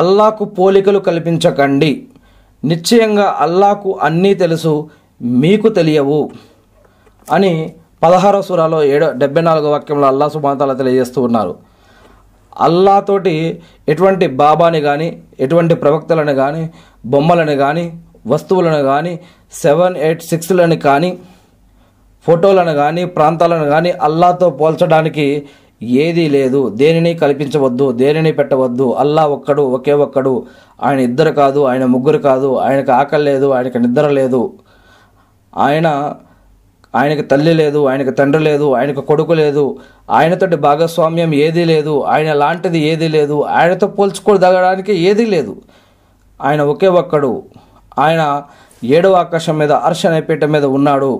[SPEAKER 1] అల్లాకు పోలికలు కల్పించకండి నిశ్చయంగా అల్లాకు అన్నీ తెలుసు మీకు తెలియవు అని పదహారో సురాలో ఏడో డెబ్బై నాలుగో వాక్యంలో అల్లా సుమాతాల తెలియజేస్తూ ఉన్నారు అల్లాతోటి ఎటువంటి బాబాని కానీ ఎటువంటి ప్రవక్తలను కానీ బొమ్మలను కానీ వస్తువులను కానీ సెవెన్ ఎయిట్ సిక్స్లను కానీ ఫోటోలను కానీ ప్రాంతాలను కానీ అల్లాతో పోల్చడానికి ఏదీ లేదు దేనిని కల్పించవద్దు దేనిని పెట్టవద్దు అల్లా ఒక్కడు ఒకే ఒక్కడు ఆయన ఇద్దరు కాదు ఆయన ముగ్గురు కాదు ఆయనకు ఆకలి లేదు ఆయనకు నిద్ర లేదు ఆయన ఆయనకు తల్లి లేదు ఆయనకు తండ్రి లేదు ఆయనకు కొడుకు లేదు ఆయనతోటి భాగస్వామ్యం ఏదీ లేదు ఆయన లాంటిది ఏదీ లేదు ఆయనతో పోల్చుకోదగడానికి ఏదీ లేదు ఆయన ఒకే ఒక్కడు ఆయన ఏడవ ఆకాశం మీద అర్ష పీఠ మీద ఉన్నాడు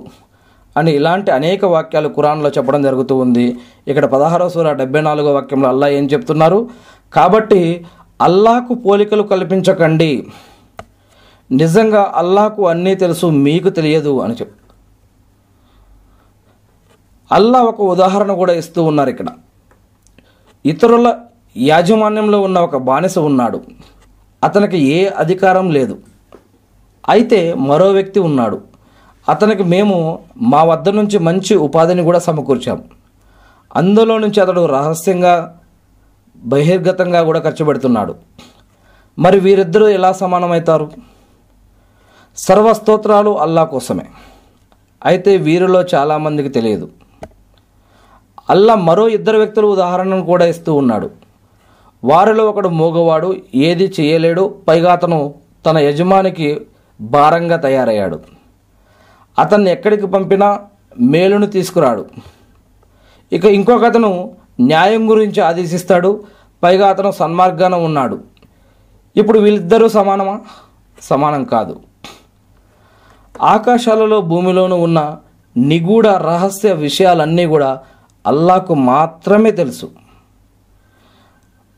[SPEAKER 1] అని ఇలాంటి అనేక వాక్యాలు కురాన్లో చెప్పడం జరుగుతూ ఉంది ఇక్కడ పదహారో సూర డెబ్బై నాలుగో వాక్యంలో అల్లా ఏం చెప్తున్నారు కాబట్టి అల్లాకు పోలికలు కల్పించకండి నిజంగా అల్లాకు అన్నీ తెలుసు మీకు తెలియదు అని చెప్ అల్లా ఒక ఉదాహరణ కూడా ఇస్తూ ఉన్నారు ఇక్కడ ఇతరుల యాజమాన్యంలో ఉన్న ఒక బానిస ఉన్నాడు అతనికి ఏ అధికారం లేదు అయితే మరో వ్యక్తి ఉన్నాడు అతనికి మేము మా వద్ద నుంచి మంచి ఉపాధిని కూడా సమకూర్చాం అందులో నుంచి అతడు రహస్యంగా బహిర్గతంగా కూడా ఖర్చు పెడుతున్నాడు మరి వీరిద్దరూ ఎలా సమానమవుతారు సర్వస్తోత్రాలు అల్లా కోసమే అయితే వీరిలో చాలామందికి తెలియదు అల్లా మరో ఇద్దరు వ్యక్తులు ఉదాహరణను కూడా ఇస్తూ ఉన్నాడు వారిలో ఒకడు మూగవాడు ఏది చేయలేడు పైగా అతను తన యజమానికి భారంగా తయారయ్యాడు అతన్ని ఎక్కడికి పంపినా మేలును తీసుకురాడు ఇక ఇంకొక అతను న్యాయం గురించి ఆదేశిస్తాడు పైగా అతను సన్మార్గాన ఉన్నాడు ఇప్పుడు వీళ్ళిద్దరూ సమానమా సమానం కాదు ఆకాశాలలో భూమిలోనూ ఉన్న నిగూఢ రహస్య విషయాలన్నీ కూడా అల్లాకు మాత్రమే తెలుసు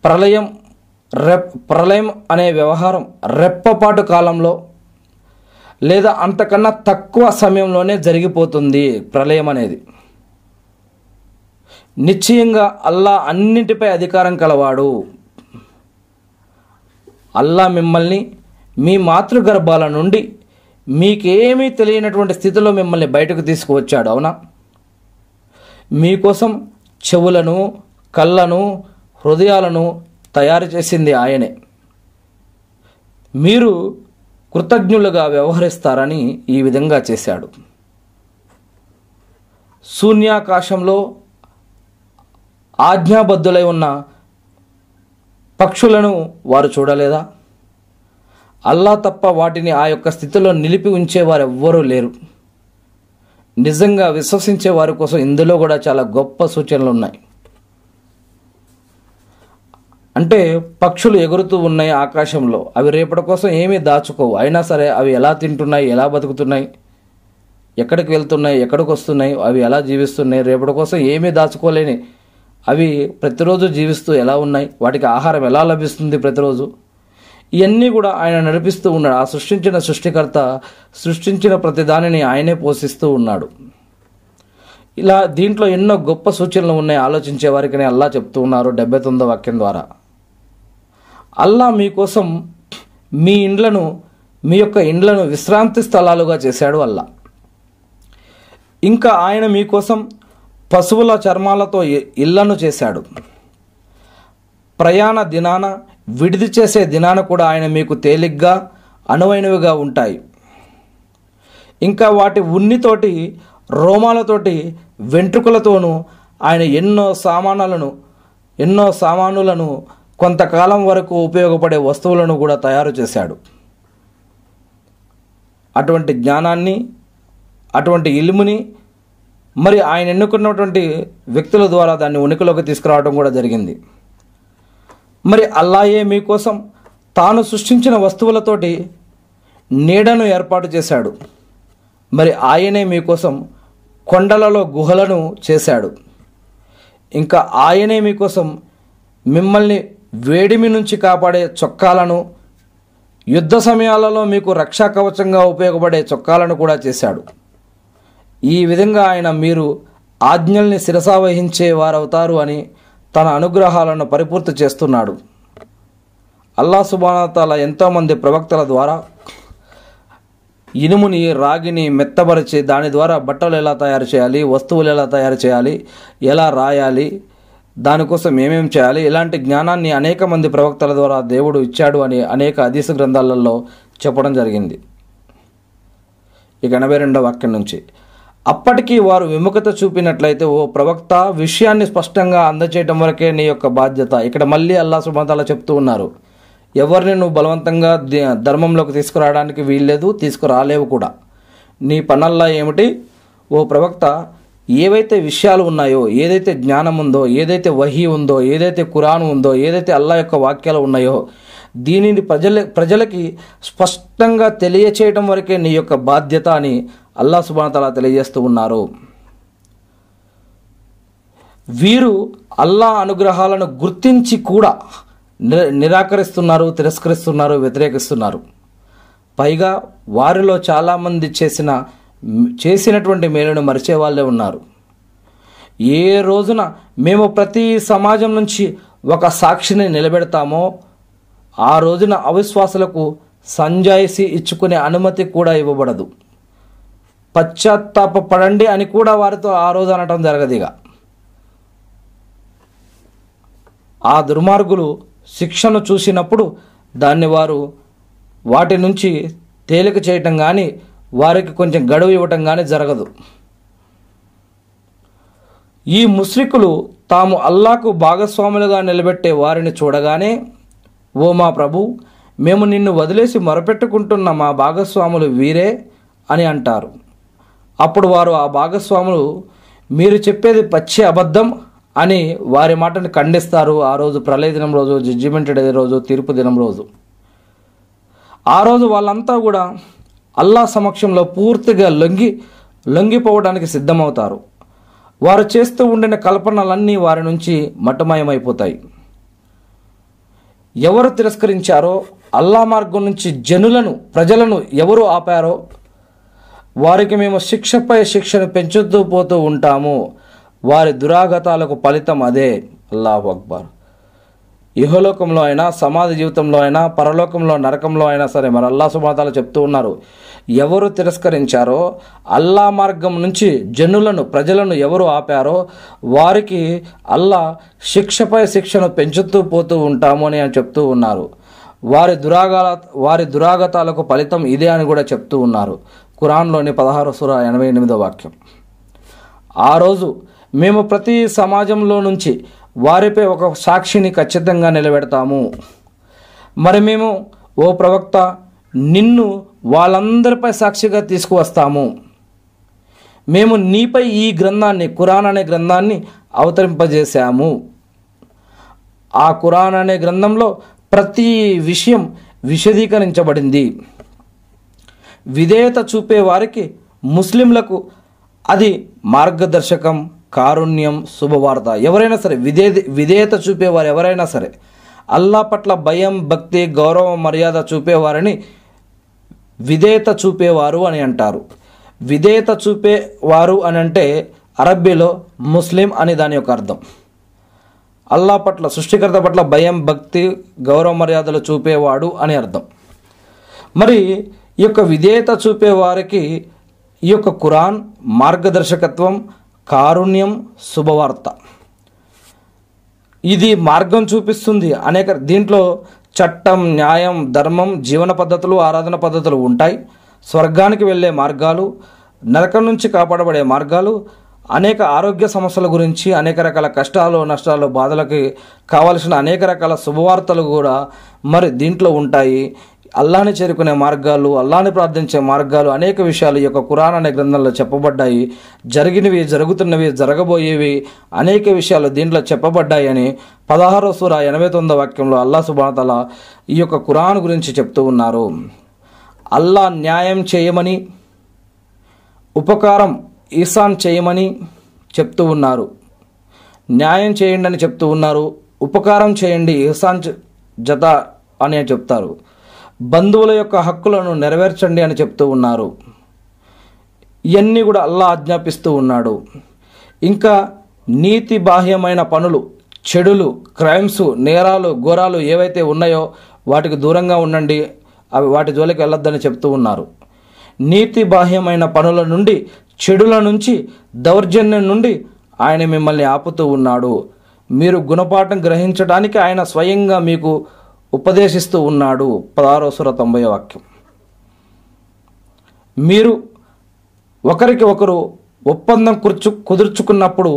[SPEAKER 1] ప్రళయం రెప్ ప్రళయం అనే వ్యవహారం రెప్పపాటు కాలంలో లేదా అంతకన్నా తక్కువ సమయంలోనే జరిగిపోతుంది ప్రళయం అనేది నిశ్చయంగా అల్లా అన్నింటిపై అధికారం కలవాడు అల్లా మిమ్మల్ని మీ మాతృగర్భాల నుండి మీకేమీ తెలియనటువంటి స్థితిలో మిమ్మల్ని బయటకు తీసుకువచ్చాడు అవునా మీకోసం చెవులను కళ్ళను హృదయాలను తయారు చేసింది ఆయనే మీరు కృతజ్ఞులుగా వ్యవహరిస్తారని ఈ విధంగా చేశాడు శూన్యాకాశంలో ఆజ్ఞాబద్ధులై ఉన్న పక్షులను వారు చూడలేదా అల్లా తప్ప వాటిని ఆ యొక్క స్థితిలో నిలిపి ఉంచేవారెవ్వరూ లేరు నిజంగా విశ్వసించే వారి కోసం ఇందులో కూడా చాలా గొప్ప సూచనలు ఉన్నాయి అంటే పక్షులు ఎగురుతూ ఉన్నాయి ఆకాశంలో అవి రేపటి కోసం ఏమీ దాచుకోవు అయినా సరే అవి ఎలా తింటున్నాయి ఎలా బతుకుతున్నాయి ఎక్కడికి వెళ్తున్నాయి ఎక్కడికి వస్తున్నాయి అవి ఎలా జీవిస్తున్నాయి రేపటి కోసం ఏమీ దాచుకోలేని అవి ప్రతిరోజు జీవిస్తూ ఎలా ఉన్నాయి వాటికి ఆహారం ఎలా లభిస్తుంది ప్రతిరోజు ఇవన్నీ కూడా ఆయన నడిపిస్తూ ఉన్నాడు ఆ సృష్టించిన సృష్టికర్త సృష్టించిన ప్రతి దానిని ఆయనే పోషిస్తూ ఉన్నాడు ఇలా దీంట్లో ఎన్నో గొప్ప సూచనలు ఉన్నాయి ఆలోచించే వారికి అల్లా చెప్తూ ఉన్నారు డెబ్బై తొమ్మిదో వాక్యం ద్వారా అల్లా మీకోసం మీ ఇండ్లను మీ యొక్క ఇండ్లను విశ్రాంతి స్థలాలుగా చేశాడు అల్లా ఇంకా ఆయన మీకోసం పశువుల చర్మాలతో ఇళ్లను చేశాడు ప్రయాణ దినాన విడిది చేసే దినాన కూడా ఆయన మీకు తేలిగ్గా అనువైనవిగా ఉంటాయి ఇంకా వాటి ఉన్నితోటి రోమాలతోటి వెంట్రుకలతోనూ ఆయన ఎన్నో సామానాలను ఎన్నో సామానులను కొంతకాలం వరకు ఉపయోగపడే వస్తువులను కూడా తయారు చేశాడు అటువంటి జ్ఞానాన్ని అటువంటి ఇలుముని మరి ఆయన ఎన్నుకున్నటువంటి వ్యక్తుల ద్వారా దాన్ని ఉనికిలోకి తీసుకురావడం కూడా జరిగింది మరి అల్లాయే మీకోసం తాను సృష్టించిన వస్తువులతోటి నీడను ఏర్పాటు చేశాడు మరి ఆయనే మీకోసం కొండలలో గుహలను చేశాడు ఇంకా ఆయనే మీకోసం మిమ్మల్ని వేడిమి నుంచి కాపాడే చొక్కాలను యుద్ధ సమయాలలో మీకు రక్షా కవచంగా ఉపయోగపడే చొక్కాలను కూడా చేశాడు ఈ విధంగా ఆయన మీరు ఆజ్ఞల్ని శిరసావహించే వారవుతారు అని తన అనుగ్రహాలను పరిపూర్తి చేస్తున్నాడు అల్లా సుబానతాల ఎంతోమంది ప్రవక్తల ద్వారా ఇనుముని రాగిని మెత్తబరిచి దాని ద్వారా బట్టలు ఎలా తయారు చేయాలి వస్తువులు ఎలా తయారు చేయాలి ఎలా రాయాలి దానికోసం ఏమేం చేయాలి ఇలాంటి జ్ఞానాన్ని అనేక మంది ప్రవక్తల ద్వారా దేవుడు ఇచ్చాడు అని అనేక అదీస గ్రంథాలలో చెప్పడం జరిగింది ఇక ఎనభై రెండవ వాక్యం నుంచి అప్పటికీ వారు విముఖత చూపినట్లయితే ఓ ప్రవక్త విషయాన్ని స్పష్టంగా అందచేయటం వరకే నీ యొక్క బాధ్యత ఇక్కడ మళ్ళీ అల్లా సుమంతాల చెప్తూ ఉన్నారు ఎవరిని నువ్వు బలవంతంగా ధర్మంలోకి తీసుకురావడానికి వీల్లేదు తీసుకురాలేవు కూడా నీ పనల్లా ఏమిటి ఓ ప్రవక్త ఏవైతే విషయాలు ఉన్నాయో ఏదైతే జ్ఞానం ఉందో ఏదైతే వహి ఉందో ఏదైతే కురాను ఉందో ఏదైతే అల్లా యొక్క వాక్యాలు ఉన్నాయో దీనిని ప్రజల ప్రజలకి స్పష్టంగా తెలియచేయడం వరకే నీ యొక్క బాధ్యత అని అల్లా సుబానతలా తెలియజేస్తూ ఉన్నారు వీరు అల్లా అనుగ్రహాలను గుర్తించి కూడా నిరాకరిస్తున్నారు తిరస్కరిస్తున్నారు వ్యతిరేకిస్తున్నారు పైగా వారిలో చాలామంది చేసిన చేసినటువంటి మేలును మరిచే వాళ్ళే ఉన్నారు ఏ రోజున మేము ప్రతి సమాజం నుంచి ఒక సాక్షిని నిలబెడతామో ఆ రోజున అవిశ్వాసులకు సంజాయిసి ఇచ్చుకునే అనుమతి కూడా ఇవ్వబడదు పశ్చాత్తాపడండి అని కూడా వారితో ఆ రోజు అనటం జరగదు ఇక ఆ దుర్మార్గులు శిక్షను చూసినప్పుడు దాన్ని వారు వాటి నుంచి తేలిక చేయటం కానీ వారికి కొంచెం గడువు ఇవ్వటం కానీ జరగదు ఈ ముస్రికులు తాము అల్లాకు భాగస్వాములుగా నిలబెట్టే వారిని చూడగానే ఓ మా ప్రభు మేము నిన్ను వదిలేసి మొరపెట్టుకుంటున్న మా భాగస్వాములు వీరే అని అంటారు అప్పుడు వారు ఆ భాగస్వాములు మీరు చెప్పేది పచ్చి అబద్ధం అని వారి మాటను ఖండిస్తారు ఆ రోజు ప్రళయ దినం రోజు జడ్జిమెంట్ డే రోజు తీర్పు దినం రోజు ఆ రోజు వాళ్ళంతా కూడా అల్లా సమక్షంలో పూర్తిగా లొంగి లొంగిపోవడానికి సిద్ధమవుతారు వారు చేస్తూ ఉండిన కల్పనలన్నీ వారి నుంచి మటమయమైపోతాయి ఎవరు తిరస్కరించారో అల్లా మార్గం నుంచి జనులను ప్రజలను ఎవరు ఆపారో వారికి మేము శిక్షపై శిక్షను పెంచుతూ పోతూ ఉంటాము వారి దురాగతాలకు ఫలితం అదే అల్లాహ్ అక్బర్ ఇహలోకంలో అయినా సమాధి జీవితంలో అయినా పరలోకంలో నరకంలో అయినా సరే మరి అల్లా సుమాతాలు చెప్తూ ఉన్నారు ఎవరు తిరస్కరించారో అల్లా మార్గం నుంచి జనులను ప్రజలను ఎవరు ఆపారో వారికి అల్లా శిక్షపై శిక్షను పెంచుతూ పోతూ ఉంటాము అని అని చెప్తూ ఉన్నారు వారి దురాగ వారి దురాగతాలకు ఫలితం ఇదే అని కూడా చెప్తూ ఉన్నారు ఖురాన్లోని పదహారు సుర ఎనభై ఎనిమిదో వాక్యం ఆ రోజు మేము ప్రతి సమాజంలో నుంచి వారిపై ఒక సాక్షిని ఖచ్చితంగా నిలబెడతాము మరి మేము ఓ ప్రవక్త నిన్ను వాళ్ళందరిపై సాక్షిగా తీసుకువస్తాము మేము నీపై ఈ గ్రంథాన్ని కురాన్ అనే గ్రంథాన్ని అవతరింపజేశాము ఆ కురాన్ అనే గ్రంథంలో ప్రతి విషయం విశదీకరించబడింది విధేయత చూపే వారికి ముస్లింలకు అది మార్గదర్శకం కారుణ్యం శుభవార్త ఎవరైనా సరే విధే విధేయత చూపేవారు ఎవరైనా సరే అల్లా పట్ల భయం భక్తి గౌరవ మర్యాద చూపేవారని విధేయత చూపేవారు అని అంటారు విధేయత చూపేవారు అని అంటే అరబ్బీలో ముస్లిం అని దాని యొక్క అర్థం అల్లా పట్ల సృష్టికర్త పట్ల భయం భక్తి గౌరవ మర్యాదలు చూపేవాడు అని అర్థం మరి ఈ యొక్క విధేయత చూపే వారికి ఈ యొక్క కురాన్ మార్గదర్శకత్వం కారుణ్యం శుభవార్త ఇది మార్గం చూపిస్తుంది అనేక దీంట్లో చట్టం న్యాయం ధర్మం జీవన పద్ధతులు ఆరాధన పద్ధతులు ఉంటాయి స్వర్గానికి వెళ్ళే మార్గాలు నరకం నుంచి కాపాడబడే మార్గాలు అనేక ఆరోగ్య సమస్యల గురించి అనేక రకాల కష్టాలు నష్టాలు బాధలకి కావలసిన అనేక రకాల శుభవార్తలు కూడా మరి దీంట్లో ఉంటాయి అల్లాని చేరుకునే మార్గాలు అల్లాని ప్రార్థించే మార్గాలు అనేక విషయాలు ఈ యొక్క కురాన్ అనే గ్రంథంలో చెప్పబడ్డాయి జరిగినవి జరుగుతున్నవి జరగబోయేవి అనేక విషయాలు దీంట్లో చెప్పబడ్డాయని పదహారో సూర ఎనభై తొమ్మిదో వాక్యంలో అల్లా సుబాతల ఈ యొక్క కురాన్ గురించి చెప్తూ ఉన్నారు అల్లా న్యాయం చేయమని ఉపకారం ఈసాన్ చేయమని చెప్తూ ఉన్నారు న్యాయం చేయండి అని చెప్తూ ఉన్నారు ఉపకారం చేయండి ఈసాన్ జత అని చెప్తారు బంధువుల యొక్క హక్కులను నెరవేర్చండి అని చెప్తూ ఉన్నారు ఇవన్నీ కూడా అల్లా ఆజ్ఞాపిస్తూ ఉన్నాడు ఇంకా నీతి బాహ్యమైన పనులు చెడులు క్రైమ్స్ నేరాలు ఘోరాలు ఏవైతే ఉన్నాయో వాటికి దూరంగా ఉండండి అవి వాటి జోలికి వెళ్ళొద్దని చెప్తూ ఉన్నారు నీతి బాహ్యమైన పనుల నుండి చెడుల నుంచి దౌర్జన్యం నుండి ఆయన మిమ్మల్ని ఆపుతూ ఉన్నాడు మీరు గుణపాఠం గ్రహించడానికి ఆయన స్వయంగా మీకు ఉపదేశిస్తూ ఉన్నాడు పదహారో సుర తొంభై వాక్యం మీరు ఒకరికి ఒకరు ఒప్పందం కుర్చు కుదుర్చుకున్నప్పుడు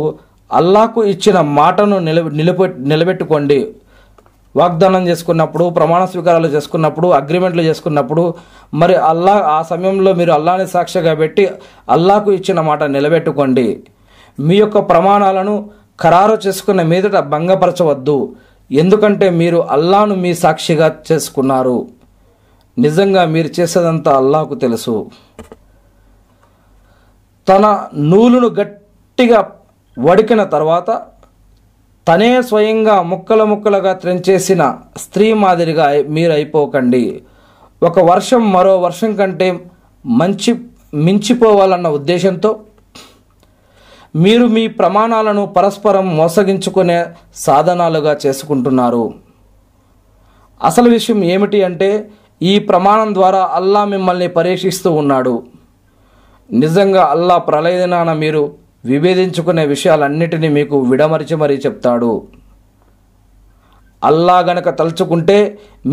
[SPEAKER 1] అల్లాకు ఇచ్చిన మాటను నిలబె నిలబెట్టుకోండి వాగ్దానం చేసుకున్నప్పుడు ప్రమాణ స్వీకారాలు చేసుకున్నప్పుడు అగ్రిమెంట్లు చేసుకున్నప్పుడు మరి అల్లా ఆ సమయంలో మీరు అల్లాని సాక్షిగా పెట్టి అల్లాకు ఇచ్చిన మాట నిలబెట్టుకోండి మీ యొక్క ప్రమాణాలను ఖరారు చేసుకున్న మీదట భంగపరచవద్దు ఎందుకంటే మీరు అల్లాను మీ సాక్షిగా చేసుకున్నారు నిజంగా మీరు చేసేదంతా అల్లాకు తెలుసు తన నూలును గట్టిగా వడికిన తర్వాత తనే స్వయంగా ముక్కల ముక్కలుగా త్రెంచేసిన స్త్రీ మాదిరిగా మీరు అయిపోకండి ఒక వర్షం మరో వర్షం కంటే మంచి మించిపోవాలన్న ఉద్దేశంతో మీరు మీ ప్రమాణాలను పరస్పరం మోసగించుకునే సాధనాలుగా చేసుకుంటున్నారు అసలు విషయం ఏమిటి అంటే ఈ ప్రమాణం ద్వారా అల్లా మిమ్మల్ని పరీక్షిస్తూ ఉన్నాడు నిజంగా అల్లా ప్రళయదినాన మీరు విభేదించుకునే విషయాలన్నిటినీ మీకు విడమరిచి మరీ చెప్తాడు అల్లా గనక తలుచుకుంటే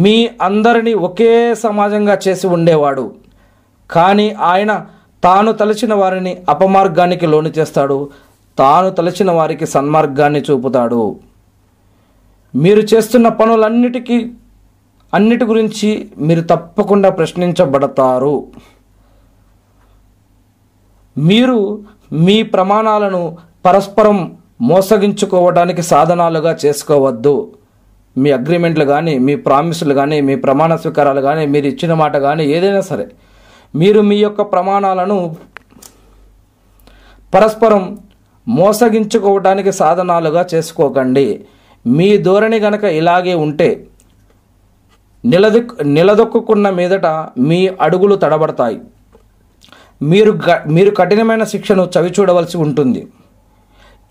[SPEAKER 1] మీ అందరినీ ఒకే సమాజంగా చేసి ఉండేవాడు కానీ ఆయన తాను తలచిన వారిని అపమార్గానికి లోను చేస్తాడు తాను తలచిన వారికి సన్మార్గాన్ని చూపుతాడు మీరు చేస్తున్న పనులన్నిటికీ అన్నిటి గురించి మీరు తప్పకుండా ప్రశ్నించబడతారు మీరు మీ ప్రమాణాలను పరస్పరం మోసగించుకోవడానికి సాధనాలుగా చేసుకోవద్దు మీ అగ్రిమెంట్లు కానీ మీ ప్రామిసులు కానీ మీ ప్రమాణ స్వీకారాలు కానీ మీరు ఇచ్చిన మాట కానీ ఏదైనా సరే మీరు మీ యొక్క ప్రమాణాలను పరస్పరం మోసగించుకోవడానికి సాధనాలుగా చేసుకోకండి మీ ధోరణి గనక ఇలాగే ఉంటే నిలదొక్ నిలదొక్కున్న మీదట మీ అడుగులు తడబడతాయి మీరు గ మీరు కఠినమైన శిక్షను చవి చూడవలసి ఉంటుంది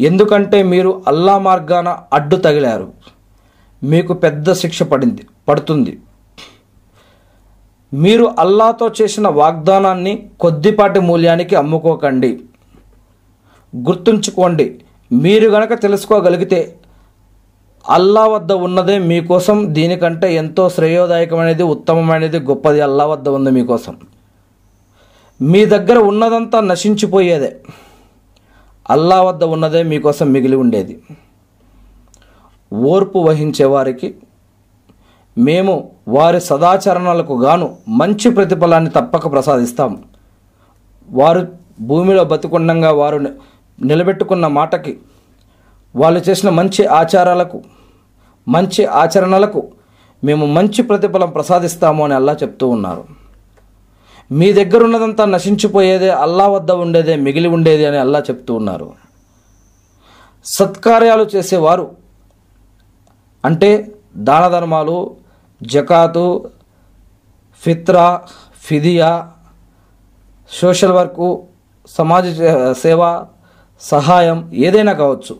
[SPEAKER 1] ఎందుకంటే మీరు అల్లా మార్గాన అడ్డు తగిలారు మీకు పెద్ద శిక్ష పడింది పడుతుంది మీరు అల్లాతో చేసిన వాగ్దానాన్ని కొద్దిపాటి మూల్యానికి అమ్ముకోకండి గుర్తుంచుకోండి మీరు గనక తెలుసుకోగలిగితే అల్లా వద్ద ఉన్నదే మీకోసం దీనికంటే ఎంతో శ్రేయోదాయకమైనది ఉత్తమమైనది గొప్పది అల్లా వద్ద ఉంది మీకోసం మీ దగ్గర ఉన్నదంతా నశించిపోయేదే అల్లా వద్ద ఉన్నదే మీకోసం మిగిలి ఉండేది ఓర్పు వహించేవారికి మేము వారి సదాచరణలకు గాను మంచి ప్రతిఫలాన్ని తప్పక ప్రసాదిస్తాం వారు భూమిలో బతుకుండగా వారు నిలబెట్టుకున్న మాటకి వాళ్ళు చేసిన మంచి ఆచారాలకు మంచి ఆచరణలకు మేము మంచి ప్రతిఫలం ప్రసాదిస్తాము అని అల్లా చెప్తూ ఉన్నారు మీ దగ్గర ఉన్నదంతా నశించిపోయేదే అల్లా వద్ద ఉండేదే మిగిలి ఉండేది అని అల్లా చెప్తూ ఉన్నారు సత్కార్యాలు చేసేవారు అంటే దాన ధర్మాలు జకాతు ఫిత్రా ఫిదియా సోషల్ వర్కు సమాజ సేవ సహాయం ఏదైనా కావచ్చు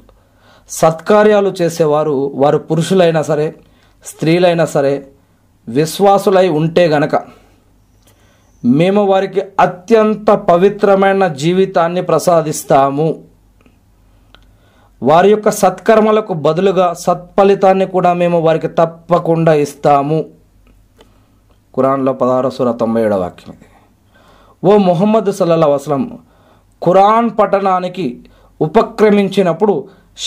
[SPEAKER 1] సత్కార్యాలు చేసేవారు వారు పురుషులైనా సరే స్త్రీలైనా సరే విశ్వాసులై ఉంటే గనక మేము వారికి అత్యంత పవిత్రమైన జీవితాన్ని ప్రసాదిస్తాము వారి యొక్క సత్కర్మలకు బదులుగా సత్ఫలితాన్ని కూడా మేము వారికి తప్పకుండా ఇస్తాము కురాన్లో పదహారు సూర తొంభై ఏడవ వాక్యం ఇది ఓ మొహమ్మద్ సల్లల్లా వసలం ఖురాన్ పఠనానికి ఉపక్రమించినప్పుడు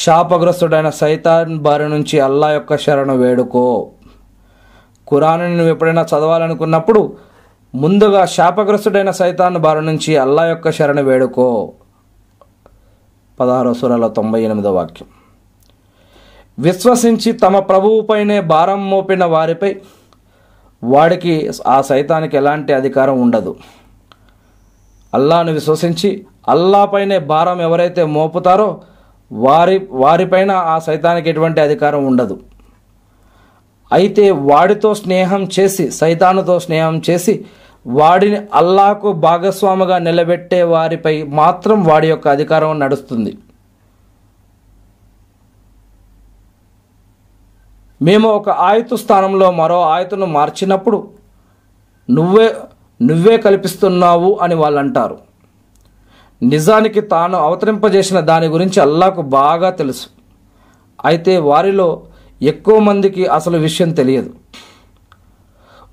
[SPEAKER 1] శాపగ్రస్తుడైన సైతాన్ బారి నుంచి అల్లా యొక్క శరణు వేడుకో ఖురాన్ నువ్వు ఎప్పుడైనా చదవాలనుకున్నప్పుడు ముందుగా శాపగ్రస్తుడైన సైతాన్ బారి నుంచి అల్లా యొక్క శరణు వేడుకో పదహారో సురాల తొంభై ఎనిమిదో వాక్యం విశ్వసించి తమ ప్రభువుపైనే భారం మోపిన వారిపై వాడికి ఆ సైతానికి ఎలాంటి అధికారం ఉండదు అల్లాను విశ్వసించి అల్లాపైనే భారం ఎవరైతే మోపుతారో వారి వారిపైన ఆ సైతానికి ఎటువంటి అధికారం ఉండదు అయితే వాడితో స్నేహం చేసి సైతానుతో స్నేహం చేసి వాడిని అల్లాకు భాగస్వాముగా నిలబెట్టే వారిపై మాత్రం వాడి యొక్క అధికారం నడుస్తుంది మేము ఒక ఆయుతు స్థానంలో మరో ఆయుతను మార్చినప్పుడు నువ్వే నువ్వే కల్పిస్తున్నావు అని వాళ్ళు అంటారు నిజానికి తాను అవతరింపజేసిన దాని గురించి అల్లాకు బాగా తెలుసు అయితే వారిలో ఎక్కువ మందికి అసలు విషయం తెలియదు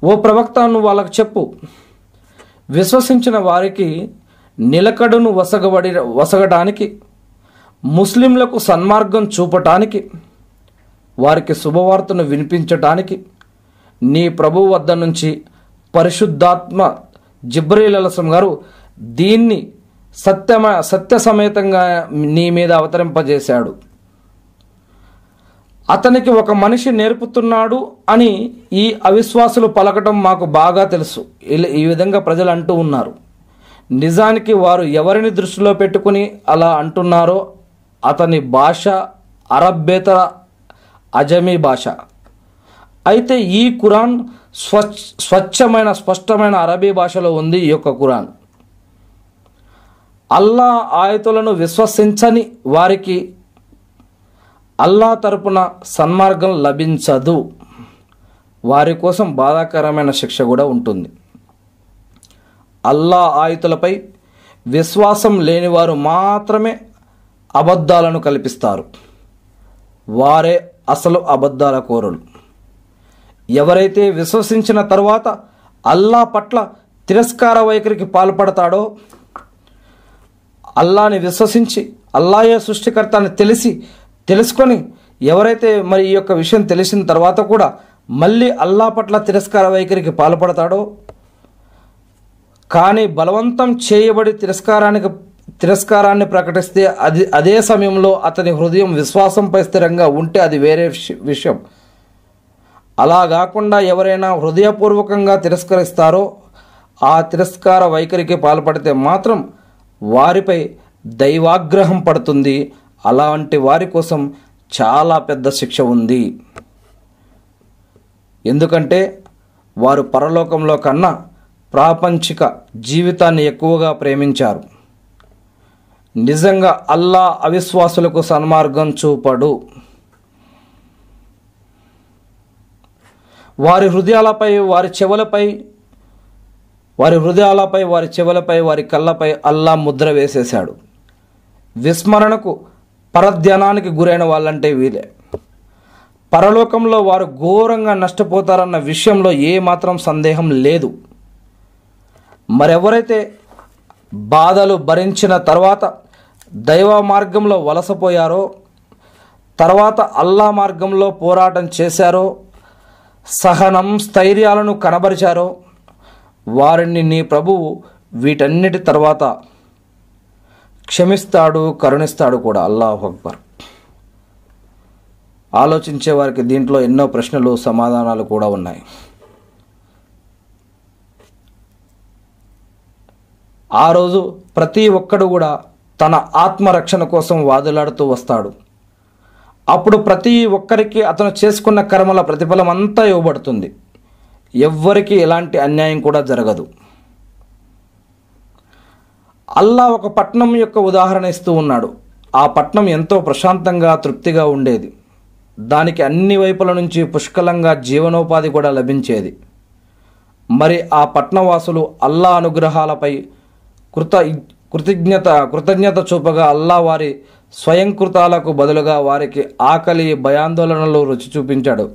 [SPEAKER 1] ఓ ప్రవక్త నువ్వు వాళ్ళకు చెప్పు విశ్వసించిన వారికి నిలకడును వసగబడి వసగడానికి ముస్లింలకు సన్మార్గం చూపటానికి వారికి శుభవార్తను వినిపించటానికి నీ ప్రభు వద్ద నుంచి పరిశుద్ధాత్మ జిబ్రీల్ అలసం గారు దీన్ని సత్యమ సత్య సమేతంగా నీ మీద అవతరింపజేశాడు అతనికి ఒక మనిషి నేర్పుతున్నాడు అని ఈ అవిశ్వాసులు పలకటం మాకు బాగా తెలుసు ఈ విధంగా ప్రజలు అంటూ ఉన్నారు నిజానికి వారు ఎవరిని దృష్టిలో పెట్టుకుని అలా అంటున్నారో అతని భాష అరబ్బేతర అజమీ భాష అయితే ఈ కురాన్ స్వచ్ఛ స్వచ్ఛమైన స్పష్టమైన అరబీ భాషలో ఉంది ఈ యొక్క కురాన్ అల్లా ఆయతులను విశ్వసించని వారికి అల్లా తరపున సన్మార్గం లభించదు వారి కోసం బాధాకరమైన శిక్ష కూడా ఉంటుంది అల్లా ఆయుతులపై విశ్వాసం లేనివారు మాత్రమే అబద్ధాలను కల్పిస్తారు వారే అసలు అబద్ధాల కోరులు ఎవరైతే విశ్వసించిన తర్వాత అల్లా పట్ల తిరస్కార వైఖరికి పాల్పడతాడో అల్లాని విశ్వసించి అల్లాయే సృష్టికర్త అని తెలిసి తెలుసుకొని ఎవరైతే మరి ఈ యొక్క విషయం తెలిసిన తర్వాత కూడా మళ్ళీ అల్లా పట్ల తిరస్కార వైఖరికి పాల్పడతాడో కానీ బలవంతం చేయబడి తిరస్కారానికి తిరస్కారాన్ని ప్రకటిస్తే అది అదే సమయంలో అతని హృదయం విశ్వాసంపై స్థిరంగా ఉంటే అది వేరే విషయం అలా కాకుండా ఎవరైనా హృదయపూర్వకంగా తిరస్కరిస్తారో ఆ తిరస్కార వైఖరికి పాల్పడితే మాత్రం వారిపై దైవాగ్రహం పడుతుంది అలాంటి వారి కోసం చాలా పెద్ద శిక్ష ఉంది ఎందుకంటే వారు పరలోకంలో కన్నా ప్రాపంచిక జీవితాన్ని ఎక్కువగా ప్రేమించారు నిజంగా అల్లా అవిశ్వాసులకు సన్మార్గం చూపడు వారి హృదయాలపై వారి చెవులపై వారి హృదయాలపై వారి చెవులపై వారి కళ్ళపై అల్లా ముద్ర వేసేశాడు విస్మరణకు పరధ్యానానికి గురైన వాళ్ళంటే వీలే పరలోకంలో వారు ఘోరంగా నష్టపోతారన్న విషయంలో ఏమాత్రం సందేహం లేదు మరెవరైతే బాధలు భరించిన తర్వాత దైవ మార్గంలో వలసపోయారో తర్వాత అల్లా మార్గంలో పోరాటం చేశారో సహనం స్థైర్యాలను కనబరిచారో వారిని నీ ప్రభువు వీటన్నిటి తర్వాత క్షమిస్తాడు కరుణిస్తాడు కూడా అల్లాహ్ అక్బర్ ఆలోచించే వారికి దీంట్లో ఎన్నో ప్రశ్నలు సమాధానాలు కూడా ఉన్నాయి ఆ రోజు ప్రతి ఒక్కడు కూడా తన ఆత్మరక్షణ కోసం వాదులాడుతూ వస్తాడు అప్పుడు ప్రతి ఒక్కరికి అతను చేసుకున్న కర్మల ప్రతిఫలం అంతా ఇవ్వబడుతుంది ఎవ్వరికీ ఎలాంటి అన్యాయం కూడా జరగదు అల్లా ఒక పట్నం యొక్క ఉదాహరణ ఇస్తూ ఉన్నాడు ఆ పట్నం ఎంతో ప్రశాంతంగా తృప్తిగా ఉండేది దానికి అన్ని వైపుల నుంచి పుష్కలంగా జీవనోపాధి కూడా లభించేది మరి ఆ పట్నవాసులు అల్లా అనుగ్రహాలపై కృత కృతజ్ఞత కృతజ్ఞత చూపగా అల్లా వారి స్వయంకృతాలకు బదులుగా వారికి ఆకలి భయాందోళనలు రుచి చూపించాడు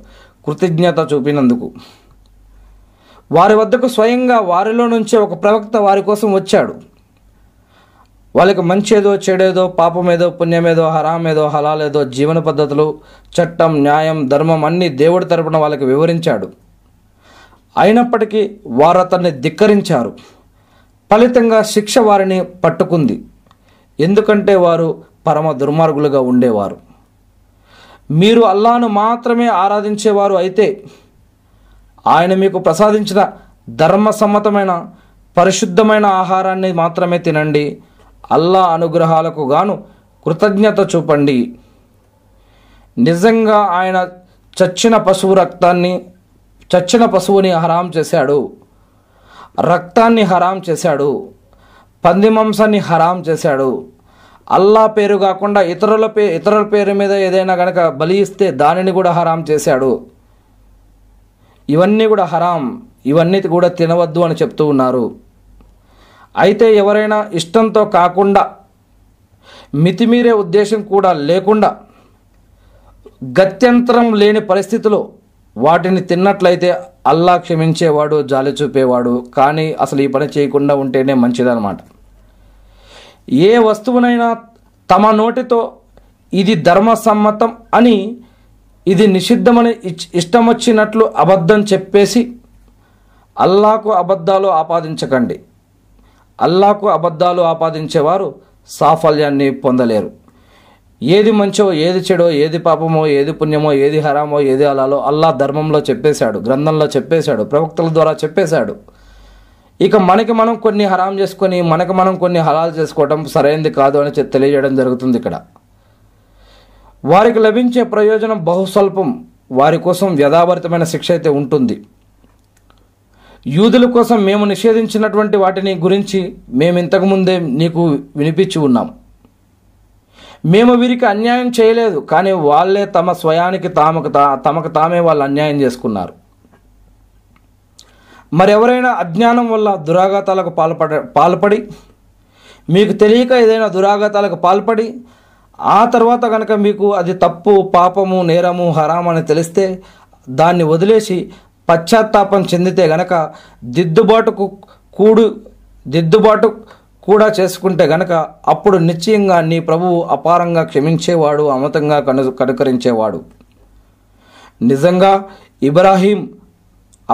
[SPEAKER 1] కృతజ్ఞత చూపినందుకు వారి వద్దకు స్వయంగా వారిలో నుంచే ఒక ప్రవక్త వారి కోసం వచ్చాడు వాళ్ళకి మంచి ఏదో చెడేదో పాపం ఏదో పుణ్యం ఏదో హరాం ఏదో హలాలేదో జీవన పద్ధతులు చట్టం న్యాయం ధర్మం అన్నీ దేవుడి తరపున వాళ్ళకి వివరించాడు అయినప్పటికీ వారు అతన్ని ధిక్కరించారు ఫలితంగా శిక్ష వారిని పట్టుకుంది ఎందుకంటే వారు పరమ దుర్మార్గులుగా ఉండేవారు మీరు అల్లాను మాత్రమే ఆరాధించేవారు అయితే ఆయన మీకు ప్రసాదించిన ధర్మసమ్మతమైన పరిశుద్ధమైన ఆహారాన్ని మాత్రమే తినండి అల్లా అనుగ్రహాలకు గాను కృతజ్ఞత చూపండి నిజంగా ఆయన చచ్చిన పశువు రక్తాన్ని చచ్చిన పశువుని హరాం చేశాడు రక్తాన్ని హరాం చేశాడు పంది మాంసాన్ని హరాం చేశాడు అల్లా పేరు కాకుండా ఇతరుల పే ఇతరుల పేరు మీద ఏదైనా కనుక బలి ఇస్తే దానిని కూడా హరాం చేశాడు ఇవన్నీ కూడా హరాం ఇవన్నీ కూడా తినవద్దు అని చెప్తూ ఉన్నారు అయితే ఎవరైనా ఇష్టంతో కాకుండా మితిమీరే ఉద్దేశం కూడా లేకుండా గత్యంతరం లేని పరిస్థితిలో వాటిని తిన్నట్లయితే అల్లా క్షమించేవాడు జాలి చూపేవాడు కానీ అసలు ఈ పని చేయకుండా ఉంటేనే మంచిదన్నమాట ఏ వస్తువునైనా తమ నోటితో ఇది ధర్మసమ్మతం అని ఇది నిషిద్ధమని ఇష్టం వచ్చినట్లు అబద్ధం చెప్పేసి అల్లాకు అబద్ధాలు ఆపాదించకండి అల్లాకు అబద్ధాలు ఆపాదించేవారు సాఫల్యాన్ని పొందలేరు ఏది మంచో ఏది చెడో ఏది పాపమో ఏది పుణ్యమో ఏది హరామో ఏది అలాలో అల్లా ధర్మంలో చెప్పేశాడు గ్రంథంలో చెప్పేశాడు ప్రవక్తల ద్వారా చెప్పేశాడు ఇక మనకి మనం కొన్ని హరాం చేసుకొని మనకి మనం కొన్ని హలాలు చేసుకోవడం సరైనది కాదు అని తెలియజేయడం జరుగుతుంది ఇక్కడ వారికి లభించే ప్రయోజనం బహుస్వల్పం వారి కోసం వ్యధాభరితమైన శిక్ష అయితే ఉంటుంది యూదుల కోసం మేము నిషేధించినటువంటి వాటిని గురించి మేము ఇంతకుముందే నీకు వినిపించి ఉన్నాం మేము వీరికి అన్యాయం చేయలేదు కానీ వాళ్ళే తమ స్వయానికి తాముకు తా తమకు తామే వాళ్ళు అన్యాయం చేసుకున్నారు మరెవరైనా అజ్ఞానం వల్ల దురాఘాతాలకు పాల్పడ పాల్పడి మీకు తెలియక ఏదైనా దురాఘాతాలకు పాల్పడి ఆ తర్వాత కనుక మీకు అది తప్పు పాపము నేరము హరాము అని తెలిస్తే దాన్ని వదిలేసి పశ్చాత్తాపం చెందితే గనక దిద్దుబాటుకు కూడు దిద్దుబాటు కూడా చేసుకుంటే గనక అప్పుడు నిశ్చయంగా నీ ప్రభువు అపారంగా క్షమించేవాడు అమతంగా కను కనుకరించేవాడు నిజంగా ఇబ్రాహీం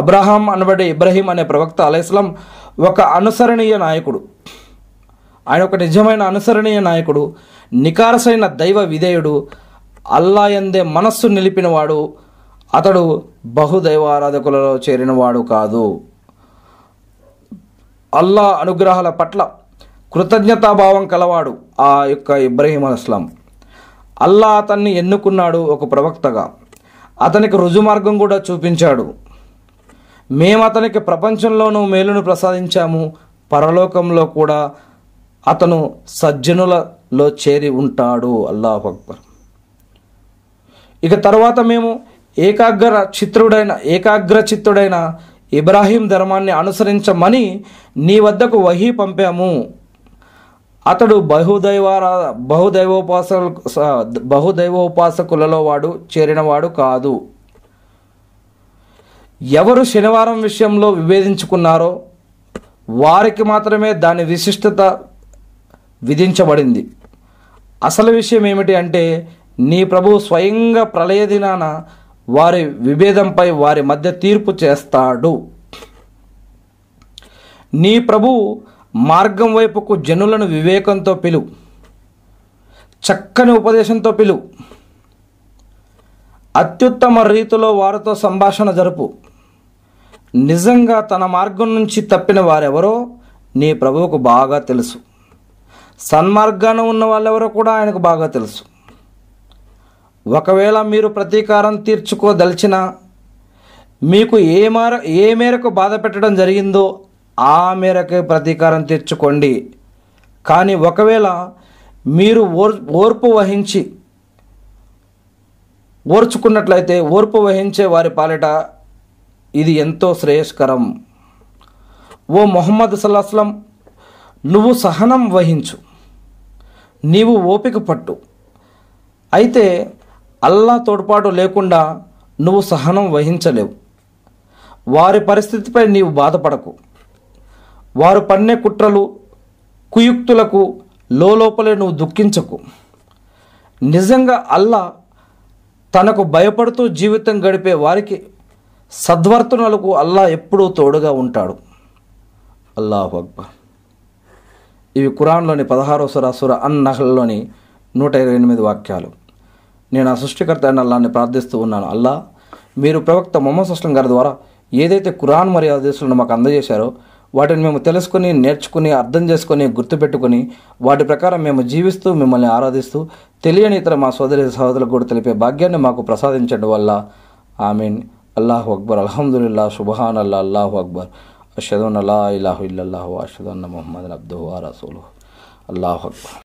[SPEAKER 1] అబ్రహాం అనబడే ఇబ్రహీం అనే ప్రవక్త అలైస్లాం ఒక అనుసరణీయ నాయకుడు ఆయన ఒక నిజమైన అనుసరణీయ నాయకుడు నికారసైన దైవ విధేయుడు అల్లాయందే మనస్సు నిలిపినవాడు అతడు బహుదైవారాధకులలో చేరినవాడు కాదు అల్లా అనుగ్రహాల పట్ల కృతజ్ఞతాభావం కలవాడు ఆ యొక్క ఇబ్రహీం అస్లాం అల్లా అతన్ని ఎన్నుకున్నాడు ఒక ప్రవక్తగా అతనికి రుజుమార్గం కూడా చూపించాడు మేము అతనికి ప్రపంచంలోనూ మేలును ప్రసాదించాము పరలోకంలో కూడా అతను సజ్జనులలో చేరి ఉంటాడు అల్లాహ్ అక్బర్ ఇక తర్వాత మేము ఏకాగ్ర చిత్రుడైన ఏకాగ్ర చిత్తుడైన ఇబ్రాహీం ధర్మాన్ని అనుసరించమని నీ వద్దకు వహి పంపాము అతడు బహుదైవారా బహుదైవోపాస బహుదైవోపాసకులలో వాడు చేరినవాడు కాదు ఎవరు శనివారం విషయంలో విభేదించుకున్నారో వారికి మాత్రమే దాని విశిష్టత విధించబడింది అసలు విషయం ఏమిటి అంటే నీ ప్రభు స్వయంగా ప్రళయ దినాన వారి విభేదంపై వారి మధ్య తీర్పు చేస్తాడు నీ ప్రభు మార్గం వైపుకు జనులను వివేకంతో పిలు చక్కని ఉపదేశంతో పిలు అత్యుత్తమ రీతిలో వారితో సంభాషణ జరుపు నిజంగా తన మార్గం నుంచి తప్పిన వారెవరో నీ ప్రభువుకు బాగా తెలుసు సన్మార్గాన ఉన్న వాళ్ళెవరో కూడా ఆయనకు బాగా తెలుసు ఒకవేళ మీరు ప్రతీకారం తీర్చుకోదలిచిన మీకు ఏ మేర ఏ మేరకు బాధ పెట్టడం జరిగిందో ఆ మేరకే ప్రతీకారం తీర్చుకోండి కానీ ఒకవేళ మీరు ఓర్ ఓర్పు వహించి ఓర్చుకున్నట్లయితే ఓర్పు వహించే వారి పాలిట ఇది ఎంతో శ్రేయస్కరం ఓ మొహమ్మద్ సల్లాస్లం నువ్వు సహనం వహించు నీవు ఓపిక పట్టు అయితే అల్లా తోడ్పాటు లేకుండా నువ్వు సహనం వహించలేవు వారి పరిస్థితిపై నీవు బాధపడకు వారు పన్నే కుట్రలు కుయుక్తులకు లోపలే నువ్వు దుఃఖించకు నిజంగా అల్లా తనకు భయపడుతూ జీవితం గడిపే వారికి సద్వర్తనలకు అల్లా ఎప్పుడూ తోడుగా ఉంటాడు అల్లాహు అక్బర్ ఇవి కురాన్లోని పదహారో సుర సుర అన్ నహల్లోని నూట ఇరవై ఎనిమిది వాక్యాలు నేను ఆ సృష్టికర్త అయిన అల్లాన్ని ప్రార్థిస్తూ ఉన్నాను అల్లా మీరు ప్రవక్త మొహమ్మద్ సుస్లం గారి ద్వారా ఏదైతే కురాన్ మరియు ఆదేశాలను మాకు అందజేశారో వాటిని మేము తెలుసుకుని నేర్చుకుని అర్థం చేసుకుని గుర్తుపెట్టుకుని వాటి ప్రకారం మేము జీవిస్తూ మిమ్మల్ని ఆరాధిస్తూ తెలియని ఇతర మా సోదరి సహోదరులకు కూడా తెలిపే భాగ్యాన్ని మాకు ప్రసాదించడం వల్ల ఐ మీన్ అల్లాహు అక్బర్ అల్హదుల్లా సుబహాన్ అల్లా అల్లాహు అక్బర్ అషదన్ అల్లా ఇల్లాహు ఇల్లల్లాహు అషదన్ మొహమ్మద్ అబ్దుహు రసూలు అల్లాహు అక్బర్